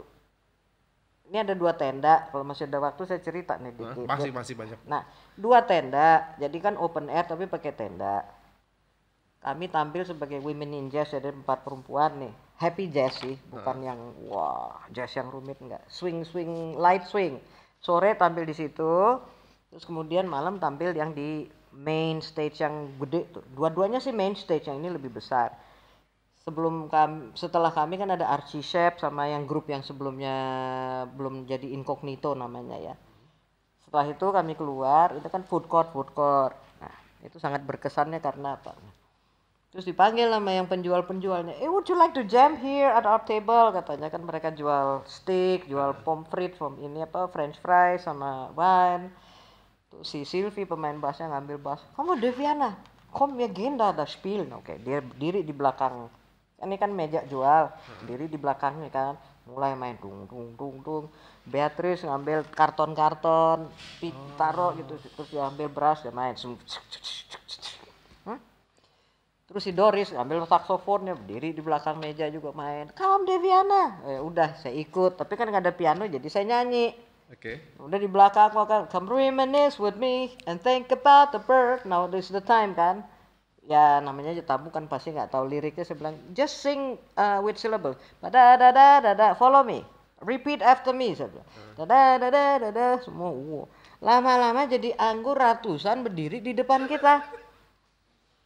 ini ada dua tenda. Kalau masih ada waktu saya cerita nih dikit. Masih masih banyak. Nah dua tenda, jadi kan open air tapi pakai tenda kami tampil sebagai women in jazz ada empat perempuan nih happy jazz sih bukan uh. yang wah jazz yang rumit enggak swing swing light swing sore tampil di situ terus kemudian malam tampil yang di main stage yang gede tuh dua-duanya sih main stage yang ini lebih besar sebelum kami, setelah kami kan ada Archie shep sama yang grup yang sebelumnya belum jadi incognito namanya ya setelah itu kami keluar itu kan food court food court nah itu sangat berkesannya karena apa terus dipanggil sama yang penjual-penjualnya eh would you like to jam here at our table katanya kan mereka jual steak jual iya. pommes frites pom ini apa french fries sama wine Tuh, si Sylvie pemain bassnya ngambil bass kamu Deviana kom ya genda ada spiel nah, oke okay, dia diri di belakang ini kan meja jual hmm. diri di belakangnya kan mulai main dung dung dung dung Beatrice ngambil karton-karton hmm. taruh gitu terus diambil beras dia main Terus si Doris ambil saksofonnya berdiri di belakang meja juga main. Kaum Deviana, eh, udah saya ikut. Tapi kan nggak ada piano jadi saya nyanyi. Oke. Okay. Udah di belakang aku kan come reminisce with me and think about the bird. Now this is the time kan. Ya namanya aja tamu kan pasti nggak tahu liriknya. Saya bilang just sing uh, with syllable. Da da da da da follow me. Repeat after me saya bilang. Hmm. Da da da da da, da. semua. Lama-lama jadi anggur ratusan berdiri di depan kita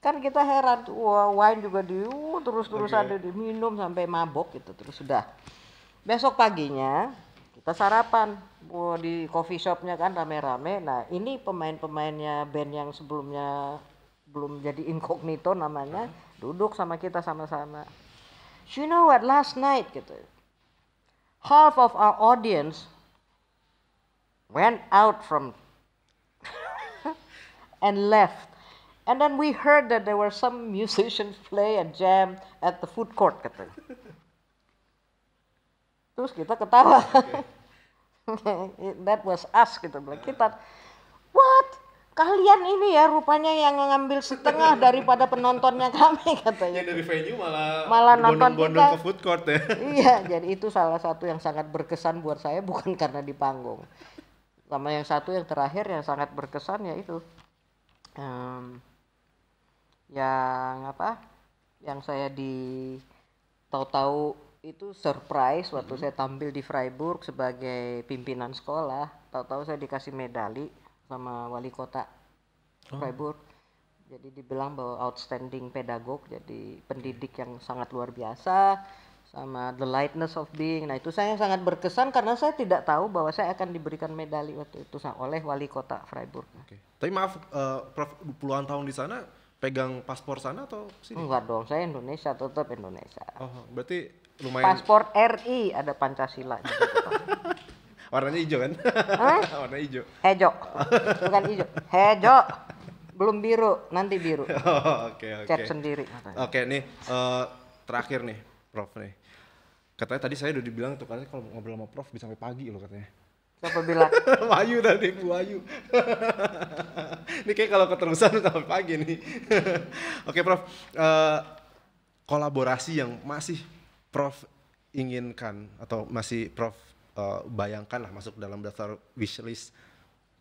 kan kita heran tuh wine juga di uh, terus-terusan okay. diminum sampai mabok gitu terus sudah besok paginya kita sarapan di coffee shopnya kan rame-rame nah ini pemain-pemainnya band yang sebelumnya belum jadi incognito namanya huh? duduk sama kita sama-sama you know what last night gitu half of our audience went out from and left And then we heard that there were some musicians play and jam at the food court katanya. Terus kita ketawa. Okay. That was us kita bilang kita. What? Kalian ini ya rupanya yang ngambil setengah daripada penontonnya kami katanya. Yang dari venue malah malah nonton kita. ke food court ya. iya, jadi itu salah satu yang sangat berkesan buat saya bukan karena di panggung. Sama yang satu yang terakhir yang sangat berkesan yaitu um, yang apa yang saya di tahu-tahu itu surprise waktu hmm. saya tampil di Freiburg sebagai pimpinan sekolah tahu-tahu saya dikasih medali sama wali kota oh. Freiburg jadi dibilang bahwa outstanding pedagog jadi pendidik yang sangat luar biasa sama the lightness of being nah itu saya sangat berkesan karena saya tidak tahu bahwa saya akan diberikan medali waktu itu oleh wali kota Freiburg. Okay. Tapi maaf, uh, Prof, puluhan tahun di sana pegang paspor sana atau sini? Enggak dong, saya Indonesia, tetap Indonesia. Oh, berarti lumayan. Paspor RI ada Pancasila. Gitu, Warnanya hijau kan? Hah? Warna hijau. Hejo. Bukan hijau. Hejo. Belum biru, nanti biru. Oke, oh, oke. Okay, okay. sendiri. Oke, okay, nih uh, terakhir nih, Prof nih. Katanya tadi saya udah dibilang tuh katanya kalau ngobrol sama Prof bisa sampai pagi loh katanya. Siapa bilang? Wahyu tadi, Bu Wahyu. ini kayak kalau keterusan sampai pagi nih. Oke, Prof. Uh, kolaborasi yang masih Prof inginkan atau masih Prof uh, bayangkan lah masuk dalam daftar wishlist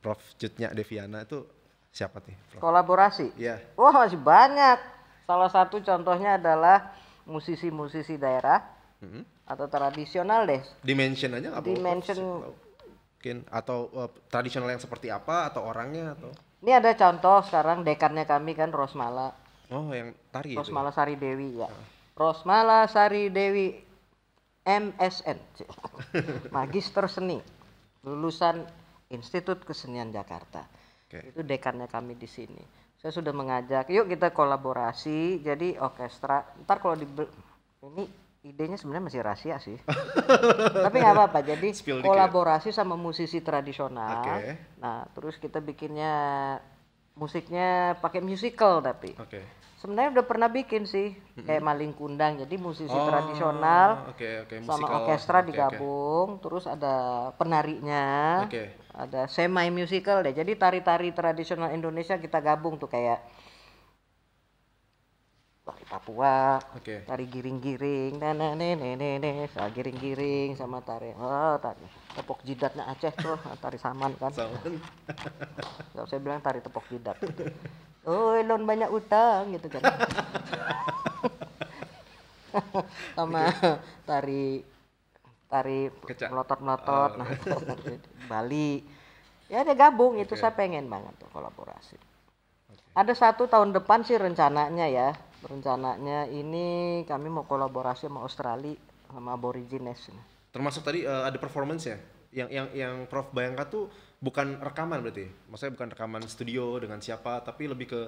Prof Jutnya Deviana itu siapa nih? Prof? Kolaborasi? Iya. Yeah. Wah masih banyak. Salah satu contohnya adalah musisi-musisi daerah mm -hmm. atau tradisional deh. Dimension aja Dimension mungkin atau uh, tradisional yang seperti apa atau orangnya atau ini ada contoh sekarang dekannya kami kan Rosmala oh yang tari ya? Rosmala ya? Sari Dewi ya ah. Rosmala Sari Dewi MSN Magister Seni lulusan Institut Kesenian Jakarta okay. itu dekannya kami di sini saya sudah mengajak yuk kita kolaborasi jadi orkestra ntar kalau di ini idenya sebenarnya masih rahasia sih. Tapi nggak apa-apa. Jadi Spill kolaborasi dikit. sama musisi tradisional. Okay. Nah, terus kita bikinnya musiknya pakai musical tapi. Okay. Sebenarnya udah pernah bikin sih mm-hmm. kayak maling kundang. Jadi musisi oh, tradisional okay, okay. Musical. sama orkestra okay, digabung, okay. terus ada penarinya. Okay. Ada semi musical deh. Jadi tari-tari tradisional Indonesia kita gabung tuh kayak lari Papua, okay. tari giring-giring, nah nah nih nih nih nih, soal giring-giring sama tari, oh tari tepok jidatnya Aceh tuh, ah, tari saman kan. Saman. Kalau saya bilang tari tepok jidat. Oh, lon banyak utang gitu kan. sama tari tari melotot-melotot, oh. nah, Bali. Ya dia gabung, okay. itu saya pengen banget tuh kolaborasi. Okay. Ada satu tahun depan sih rencananya ya rencananya ini kami mau kolaborasi sama Australia sama Aborigines termasuk tadi uh, ada performance ya yang yang yang Prof bayangkan tuh bukan rekaman berarti maksudnya bukan rekaman studio dengan siapa tapi lebih ke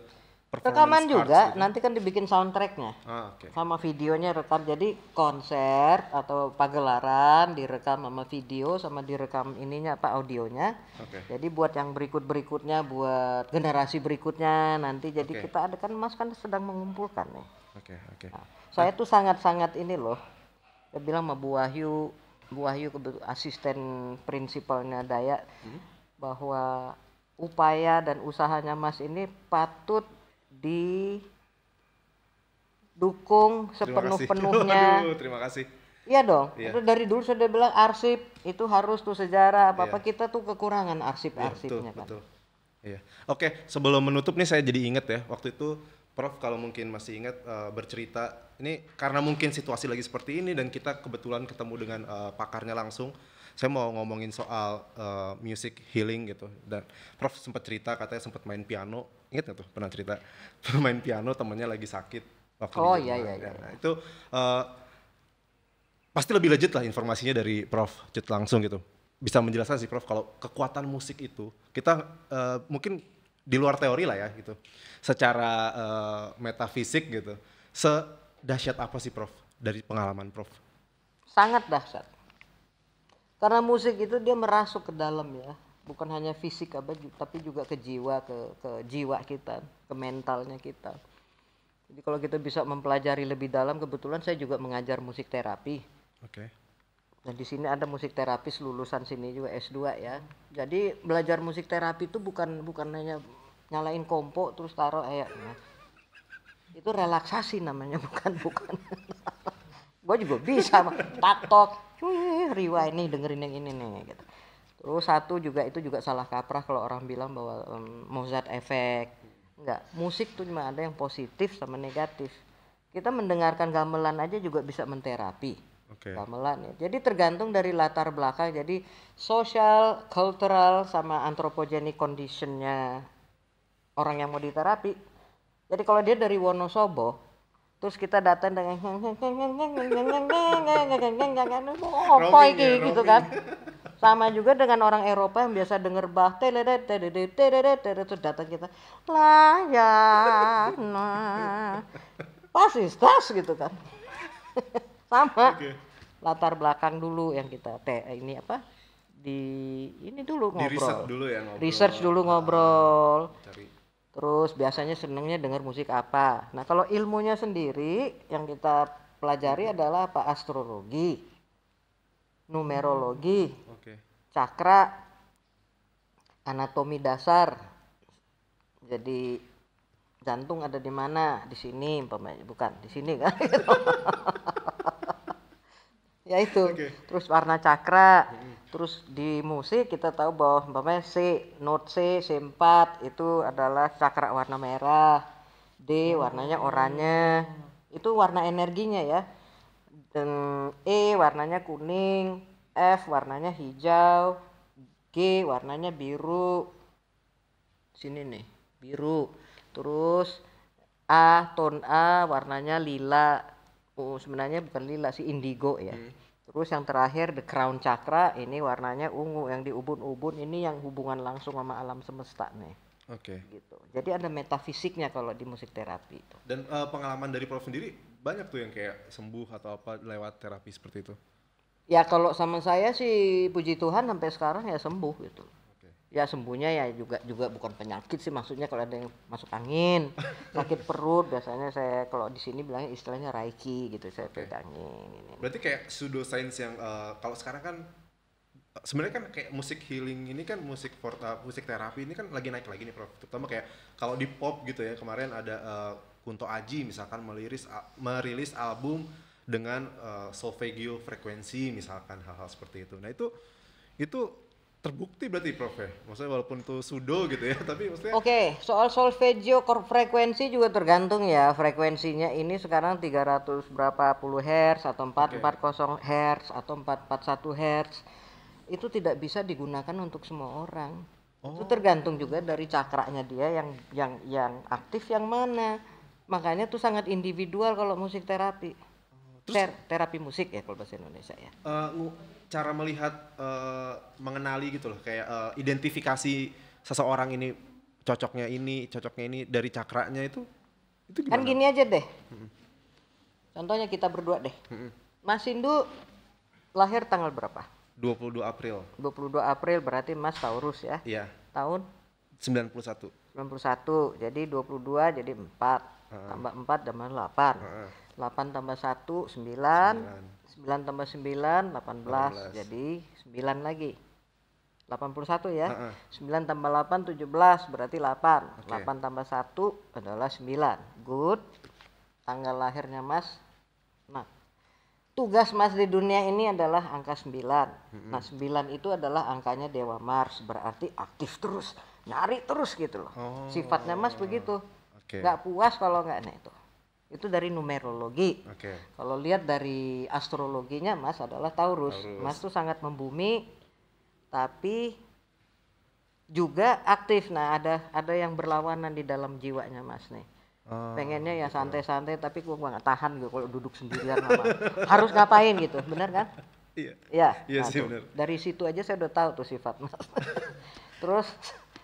rekaman juga gitu. nanti kan dibikin soundtracknya ah, okay. sama videonya rekam jadi konser atau pagelaran direkam sama video sama direkam ininya apa audionya okay. jadi buat yang berikut berikutnya buat generasi berikutnya nanti jadi okay. kita ada kan mas kan sedang mengumpulkan nih okay, okay. Nah, saya tuh sangat sangat ini loh saya bilang sama Bu Wahyu Bu Wahyu asisten prinsipalnya Daya hmm? bahwa upaya dan usahanya Mas ini patut didukung sepenuh-penuhnya. Terima kasih. Iya dong. Iya. dari dulu sudah bilang arsip itu harus tuh sejarah apa apa iya. kita tuh kekurangan arsip-arsipnya iya, betul, kan. Betul. Iya. Oke, sebelum menutup nih saya jadi inget ya waktu itu Prof kalau mungkin masih ingat uh, bercerita ini karena mungkin situasi lagi seperti ini dan kita kebetulan ketemu dengan uh, pakarnya langsung saya mau ngomongin soal uh, music healing gitu dan prof sempat cerita katanya sempat main piano inget nggak tuh pernah cerita main piano temennya lagi sakit waktu oh iya iya, iya nah, itu uh, pasti lebih legit lah informasinya dari prof cut langsung gitu bisa menjelaskan sih prof kalau kekuatan musik itu kita uh, mungkin di luar teori lah ya gitu secara uh, metafisik gitu sedahsyat apa sih prof dari pengalaman prof sangat dahsyat karena musik itu dia merasuk ke dalam ya bukan hanya fisik apa tapi juga ke jiwa ke ke jiwa kita ke mentalnya kita jadi kalau kita bisa mempelajari lebih dalam kebetulan saya juga mengajar musik terapi oke okay. Nah, di sini ada musik terapis lulusan sini juga S2 ya. Jadi belajar musik terapi itu bukan bukan hanya nyalain kompo terus taruh eh, ya. Itu relaksasi namanya bukan bukan. gue juga bisa mak. tak tok Wih, eh, riwa ini dengerin yang ini nih gitu terus satu juga itu juga salah kaprah kalau orang bilang bahwa um, Mozart efek enggak musik tuh cuma ada yang positif sama negatif kita mendengarkan gamelan aja juga bisa menterapi okay. gamelan ya jadi tergantung dari latar belakang jadi social cultural sama anthropogenic conditionnya orang yang mau diterapi jadi kalau dia dari Wonosobo terus kita datang dengan apa ya, iki gitu kan sama juga dengan orang Eropa yang biasa denger bah terus datang kita layana pasti gitu kan sama latar belakang dulu yang kita teh ini apa di ini dulu ngobrol research dulu ya ngobrol research dulu ngobrol Terus biasanya senangnya dengar musik apa? Nah, kalau ilmunya sendiri yang kita pelajari hmm. adalah apa? Astrologi, numerologi, hmm, okay. cakra, anatomi dasar. Jadi jantung ada di mana? Di sini, bukan di sini kan? ya itu. Okay. Terus warna cakra. Hmm Terus di musik kita tahu bahwa umpama C, note C, C4 itu adalah cakra warna merah. D warnanya oranye. Itu warna energinya ya. Dan E warnanya kuning, F warnanya hijau, G warnanya biru. Sini nih, biru. Terus A, tone A warnanya lila. Oh, sebenarnya bukan lila sih indigo ya. Hmm Terus yang terakhir the crown chakra ini warnanya ungu yang di ubun-ubun ini yang hubungan langsung sama alam semesta nih. Oke. Okay. Gitu. Jadi ada metafisiknya kalau di musik terapi itu. Dan uh, pengalaman dari Prof sendiri banyak tuh yang kayak sembuh atau apa lewat terapi seperti itu. Ya kalau sama saya sih puji Tuhan sampai sekarang ya sembuh gitu ya sembuhnya ya juga juga bukan penyakit sih maksudnya kalau ada yang masuk angin sakit perut biasanya saya kalau di sini bilangnya istilahnya raiki gitu saya okay. pegangin ini. berarti kayak pseudo science yang uh, kalau sekarang kan eh, sebenarnya kan kayak musik healing ini kan musik for, uh, musik terapi ini kan lagi naik lagi nih prof terutama kayak kalau di pop gitu ya kemarin ada uh, Kunto Aji misalkan meliris uh, merilis album dengan uh, solfeggio frekuensi misalkan hal-hal seperti itu nah itu itu terbukti berarti Prof ya? Maksudnya walaupun itu sudo gitu ya, tapi maksudnya Oke, okay, soal solfeggio frekuensi juga tergantung ya. Frekuensinya ini sekarang 300 berapa puluh hertz atau 440 okay. hertz atau 441 hertz. Itu tidak bisa digunakan untuk semua orang. Oh. Itu tergantung juga dari cakranya dia yang yang yang aktif yang mana. Makanya tuh sangat individual kalau musik terapi. Terus, Ter terapi musik ya kalau bahasa Indonesia ya. Uh, cara melihat uh, mengenali gitu loh kayak uh, identifikasi seseorang ini cocoknya ini, cocoknya ini dari cakranya itu itu kan gimana? Kan gini aja deh. Hmm. Contohnya kita berdua deh. Hmm. Mas Indu lahir tanggal berapa? 22 April. 22 April berarti Mas Taurus ya. Iya. Tahun 91. 91. Jadi 22 jadi 4. Hmm. Tambah 4 dan 8. Hmm. 8 tambah 1 9, 9. 9 tambah 9 18, 18. jadi 9 lagi. 81 ya. Uh -uh. 9 tambah 8 17 berarti 8. Okay. 8 tambah 1 adalah 9. Good. Tanggal lahirnya Mas. Nah, tugas Mas di dunia ini adalah angka 9. Mm -hmm. Nah, 9 itu adalah angkanya Dewa Mars, berarti aktif terus, nyari terus gitu loh. Oh. Sifatnya Mas begitu. Okay. Gak puas kalau nggak nih tuh itu dari numerologi. Okay. Kalau lihat dari astrologinya Mas adalah Taurus. Taurus. Mas tuh sangat membumi tapi juga aktif. Nah, ada ada yang berlawanan di dalam jiwanya Mas nih. Hmm, pengennya ya, gitu ya. santai-santai gitu. tapi gua nggak tahan gitu kalau duduk sendirian harus ngapain gitu benar kan iya iya iya nah, sih benar dari situ aja saya udah tahu tuh sifat mas terus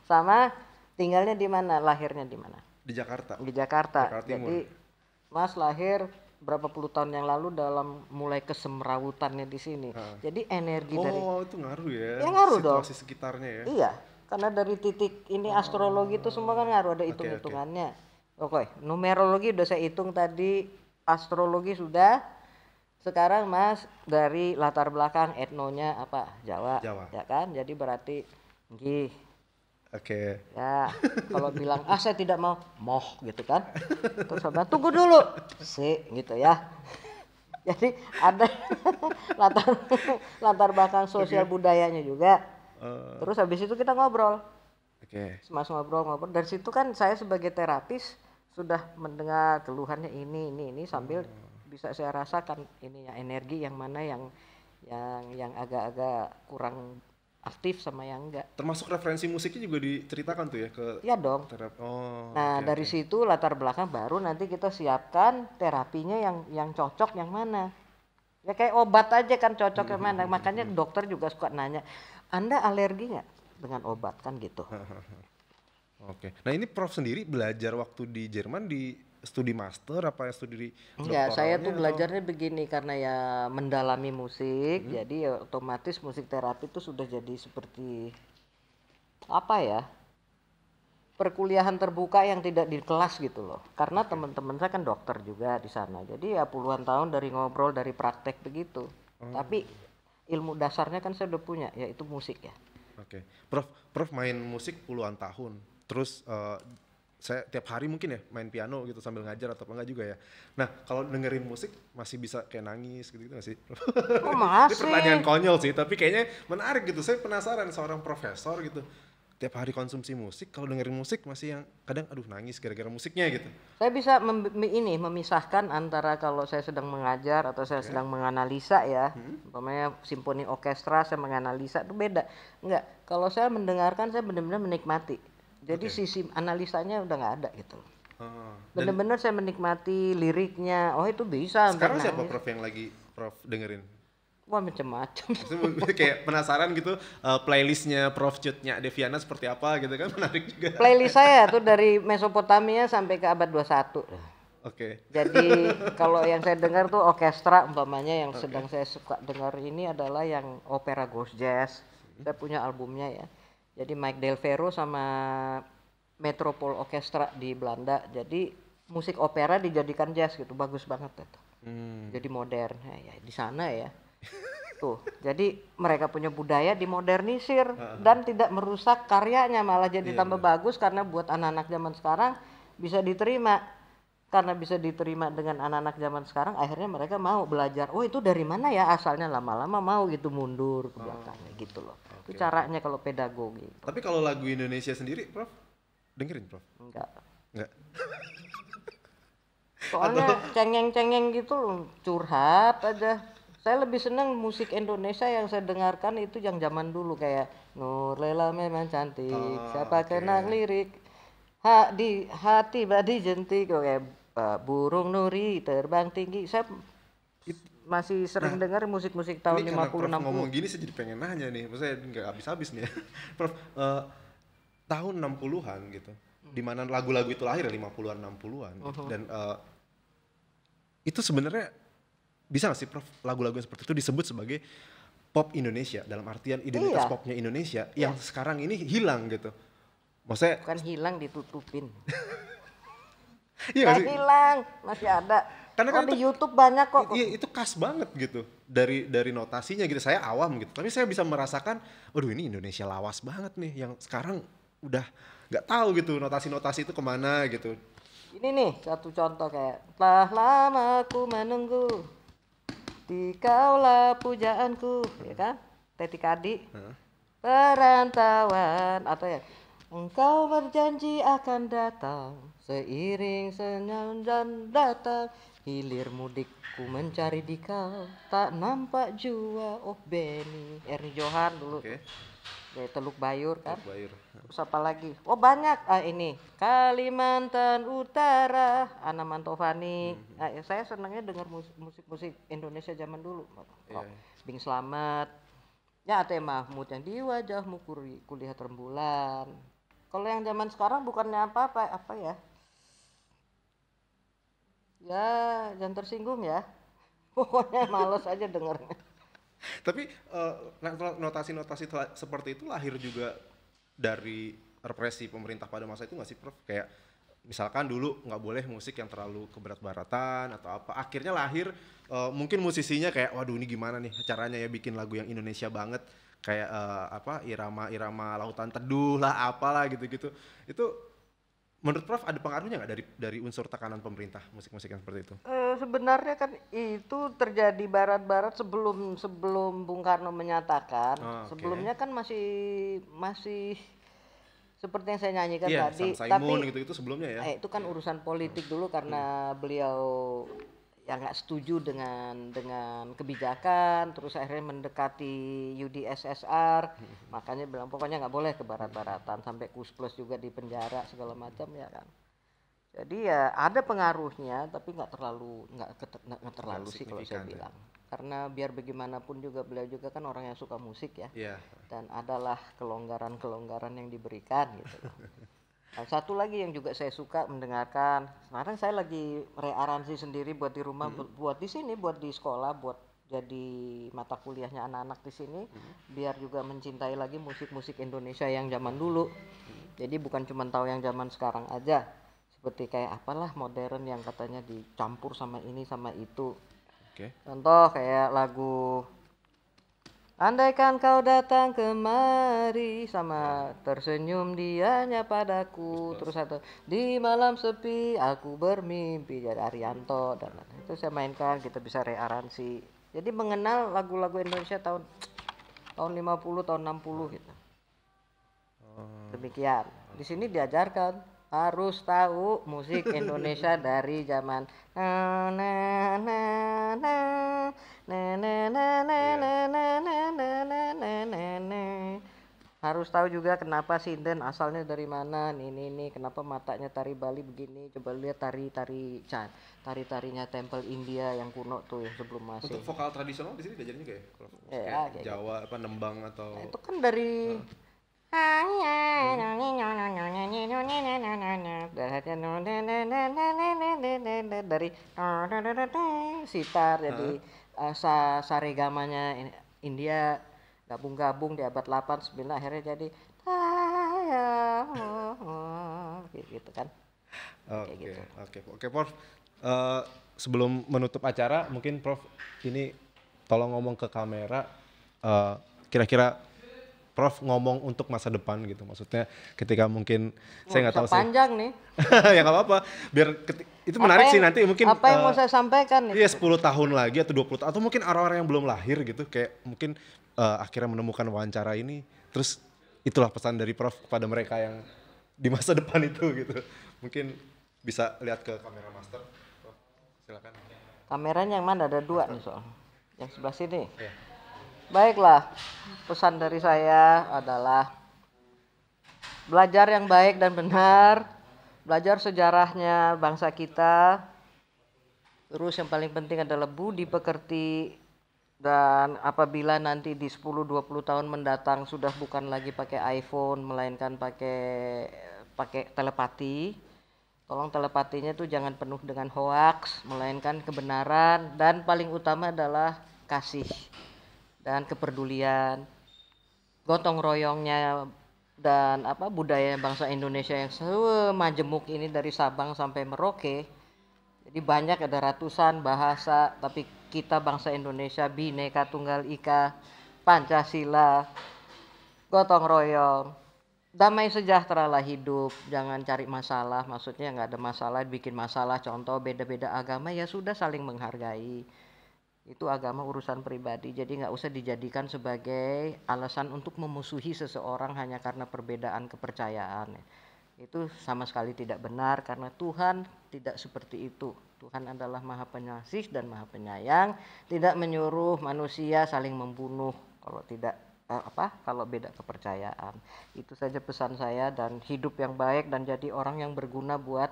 sama tinggalnya di mana lahirnya di mana di Jakarta di Jakarta, Jakarta jadi Mas lahir berapa puluh tahun yang lalu dalam mulai kesemrawutannya di sini. Ha. Jadi energi oh, dari Oh, itu ngaruh ya. Ya ngaruh situasi dong. Situasi sekitarnya ya. Iya, karena dari titik ini oh. astrologi itu semua kan ngaruh ada hitung-hitungannya. Okay, okay. Oke, numerologi udah saya hitung tadi, astrologi sudah. Sekarang Mas dari latar belakang etnonya apa? Jawa. Jawa. Ya kan? Jadi berarti nggih Oke. Okay. Ya, kalau bilang ah saya tidak mau, moh gitu kan. Terus saya tunggu dulu, si gitu ya. Jadi ada latar latar belakang sosial okay. budayanya juga. Eh. Terus habis itu kita ngobrol. Oke. Okay. Mas ngobrol-ngobrol. Dari situ kan saya sebagai terapis sudah mendengar keluhannya ini ini ini sambil hmm. bisa saya rasakan ininya energi yang mana yang yang yang agak-agak kurang aktif sama yang enggak. Termasuk referensi musiknya juga diceritakan tuh ya ke Iya dong. Terap oh. Nah, okay, dari okay. situ latar belakang baru nanti kita siapkan terapinya yang yang cocok yang mana. Ya kayak obat aja kan cocok yang mana. Makanya dokter juga suka nanya, "Anda alergi nggak dengan obat?" kan gitu. Oke. Okay. Nah, ini Prof sendiri belajar waktu di Jerman di studi master apa yang studi Ya saya tuh belajarnya atau? begini karena ya mendalami musik, hmm. jadi ya otomatis musik terapi itu sudah jadi seperti apa ya? perkuliahan terbuka yang tidak di kelas gitu loh. Karena okay. teman-teman saya kan dokter juga di sana. Jadi ya puluhan tahun dari ngobrol, dari praktek begitu. hmm. Tapi ilmu dasarnya kan saya udah punya yaitu musik ya. Oke. Okay. Prof, Prof main musik puluhan tahun. Terus uh, saya tiap hari mungkin ya main piano gitu sambil ngajar atau apa enggak juga ya. Nah kalau dengerin musik masih bisa kayak nangis gitu gitu sih Oh, masih. Ini pertanyaan konyol sih tapi kayaknya menarik gitu. Saya penasaran seorang profesor gitu tiap hari konsumsi musik kalau dengerin musik masih yang kadang aduh nangis gara-gara musiknya gitu. Saya bisa mem ini memisahkan antara kalau saya sedang mengajar atau saya okay. Ya. sedang menganalisa ya. Hmm? Umpamanya simfoni orkestra saya menganalisa itu beda. Enggak, kalau saya mendengarkan saya benar-benar menikmati jadi okay. sisi analisanya udah nggak ada gitu. Oh, Bener-bener saya menikmati liriknya. Oh itu bisa. Sekarang siapa nangis. Prof yang lagi Prof dengerin? Wah macam-macam. kayak penasaran gitu uh, playlistnya Prof Cutnya Deviana seperti apa gitu kan menarik juga. Playlist saya tuh dari Mesopotamia sampai ke abad 21. Oke. Okay. Jadi kalau yang saya dengar tuh orkestra umpamanya yang okay. sedang saya suka dengar ini adalah yang opera ghost jazz. Saya punya albumnya ya jadi Mike Del Ferro sama Metropol Orchestra di Belanda jadi musik opera dijadikan jazz gitu bagus banget itu hmm. jadi modern ya, ya di sana ya tuh jadi mereka punya budaya dimodernisir uh -huh. dan tidak merusak karyanya malah jadi yeah, tambah yeah. bagus karena buat anak-anak zaman sekarang bisa diterima karena bisa diterima dengan anak-anak zaman sekarang akhirnya mereka mau belajar oh itu dari mana ya asalnya lama-lama mau gitu mundur ke ah. belakang oh. gitu loh itu caranya kalau pedagogi gitu. tapi kalau lagu Indonesia sendiri prof dengerin prof enggak enggak soalnya Atau... cengeng-cengeng gitu curhat aja saya lebih senang musik Indonesia yang saya dengarkan itu yang zaman dulu kayak Nur Lela memang cantik oh, siapa okay. kenang lirik ha di hati badi jentik kayak burung nuri terbang tinggi saya masih sering nah, dengar musik-musik tahun ini 50 60. ngomong gini saya jadi pengen nanya nih, maksudnya nggak habis-habis nih. Ya. prof, uh, tahun 60-an gitu. Hmm. Di mana lagu-lagu itu lahir 50-an ya, 60-an gitu. Uh -huh. Dan uh, itu sebenarnya bisa gak sih Prof lagu-lagu seperti itu disebut sebagai pop Indonesia dalam artian identitas iya. popnya Indonesia iya. yang sekarang ini hilang gitu. Maksudnya bukan hilang ditutupin. Iya hilang, masih ada karena oh, kan di itu, YouTube banyak kok. Iya, itu khas banget gitu. Dari dari notasinya gitu saya awam gitu. Tapi saya bisa merasakan, aduh ini Indonesia lawas banget nih yang sekarang udah nggak tahu gitu notasi-notasi itu kemana gitu. Ini nih satu contoh kayak telah lama aku menunggu di kaulah pujaanku hmm. ya kan Teti Kadi hmm. perantauan atau ya engkau berjanji akan datang seiring senyum dan datang Hilir mudikku mencari di kau Tak nampak jua Oh Benny Erni Johan dulu okay. Dari Teluk Bayur kan Teluk Bayur Terus apa lagi Oh banyak ah, ini Kalimantan Utara Ana Mantovani mm-hmm. nah, Saya senangnya dengar musik-musik Indonesia zaman dulu yeah. Iya. Bing Slamet Ya atau Mahmud yang di wajahmu kulihat rembulan Kalau yang zaman sekarang bukannya apa-apa Apa ya Ya, jangan tersinggung ya. Pokoknya males aja dengernya. Tapi eh, notasi-notasi seperti itu lahir juga dari represi pemerintah pada masa itu nggak sih, Prof? Kayak misalkan dulu nggak boleh musik yang terlalu keberat-baratan atau apa akhirnya lahir uh, mungkin musisinya kayak waduh ini gimana nih caranya ya bikin lagu yang Indonesia banget kayak uh, apa irama-irama lautan teduh lah apalah gitu-gitu itu Menurut Prof ada pengaruhnya nggak dari dari unsur tekanan pemerintah musik-musik yang seperti itu? E, sebenarnya kan itu terjadi barat-barat sebelum sebelum Bung Karno menyatakan. Oh, ah, okay. Sebelumnya kan masih masih seperti yang saya nyanyikan yeah, tadi. Simon, tapi gitu itu sebelumnya ya. Eh, itu kan iya. urusan politik hmm. dulu karena hmm. beliau yang nggak setuju dengan dengan kebijakan terus akhirnya mendekati UDSSR makanya bilang pokoknya nggak boleh ke barat-baratan sampai kus plus juga di penjara segala macam ya kan jadi ya ada pengaruhnya tapi nggak terlalu nggak terlalu sih kalau saya ya. bilang karena biar bagaimanapun juga beliau juga kan orang yang suka musik ya yeah. dan adalah kelonggaran-kelonggaran yang diberikan gitu Nah, satu lagi yang juga saya suka mendengarkan. Sekarang saya lagi rearansi sendiri buat di rumah, hmm. buat di sini, buat di sekolah, buat jadi mata kuliahnya anak-anak di sini, hmm. biar juga mencintai lagi musik-musik Indonesia yang zaman dulu. Hmm. Jadi bukan cuma tahu yang zaman sekarang aja. Seperti kayak apalah modern yang katanya dicampur sama ini sama itu. Okay. Contoh kayak lagu Andaikan kau datang kemari sama tersenyum dianya padaku terus satu di malam sepi aku bermimpi jadi Arianto dan itu saya mainkan kita bisa rearansi jadi mengenal lagu-lagu Indonesia tahun tahun 50 tahun 60 gitu oh. demikian di sini diajarkan harus tahu musik Indonesia dari zaman na na na na harus tahu juga kenapa sinden asalnya dari mana nih nih nih kenapa matanya tari Bali begini coba lihat tari tari can tari tarinya temple India yang kuno tuh yang sebelum masih untuk vokal tradisional di sini diajarin juga ya kayak Jawa gitu. apa nembang atau nah, itu kan dari dari sitar jadi uh, eh, saregamanya India gabung-gabung di abad 8 9 akhirnya jadi gitu kan. Oke. oke, gitu. Oke, oke Prof. Eh, sebelum menutup acara mungkin Prof ini tolong ngomong ke kamera uh, kira-kira Prof ngomong untuk masa depan gitu maksudnya ketika mungkin saya nggak tahu sih. panjang nih ya nggak apa-apa biar keti- itu apa menarik yang, sih nanti mungkin apa yang uh, mau eh, saya sampaikan nih iya sepuluh tahun lagi atau 20 tahun atau mungkin orang-orang yang belum lahir gitu kayak mungkin uh, akhirnya menemukan wawancara ini terus itulah pesan dari Prof kepada mereka yang di masa depan itu gitu mungkin bisa lihat ke kamera master Prof, silakan kameranya yang mana ada dua nih soal yang sebelah sini yeah. Baiklah, pesan dari saya adalah belajar yang baik dan benar, belajar sejarahnya bangsa kita. Terus yang paling penting adalah budi pekerti dan apabila nanti di 10-20 tahun mendatang sudah bukan lagi pakai iPhone melainkan pakai pakai telepati tolong telepatinya tuh jangan penuh dengan hoaks melainkan kebenaran dan paling utama adalah kasih dan kepedulian gotong royongnya dan apa budaya bangsa Indonesia yang semajemuk ini dari Sabang sampai Merauke jadi banyak ada ratusan bahasa tapi kita bangsa Indonesia bineka tunggal ika Pancasila gotong royong damai sejahtera lah hidup jangan cari masalah maksudnya nggak ada masalah bikin masalah contoh beda-beda agama ya sudah saling menghargai itu agama urusan pribadi jadi nggak usah dijadikan sebagai alasan untuk memusuhi seseorang hanya karena perbedaan kepercayaan ya. itu sama sekali tidak benar karena Tuhan tidak seperti itu Tuhan adalah maha penyasih dan maha penyayang tidak menyuruh manusia saling membunuh kalau tidak eh, apa kalau beda kepercayaan itu saja pesan saya dan hidup yang baik dan jadi orang yang berguna buat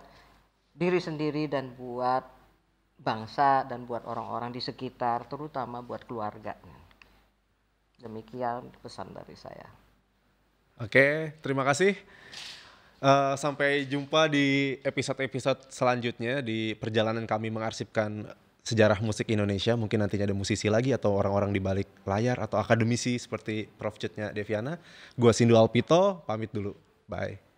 diri sendiri dan buat bangsa dan buat orang-orang di sekitar, terutama buat keluarganya. Demikian pesan dari saya. Oke, terima kasih. Uh, sampai jumpa di episode-episode selanjutnya di perjalanan kami mengarsipkan sejarah musik Indonesia. Mungkin nantinya ada musisi lagi atau orang-orang di balik layar atau akademisi seperti Prof. Cetnya Deviana. Gua Sindu Alpito, pamit dulu. Bye.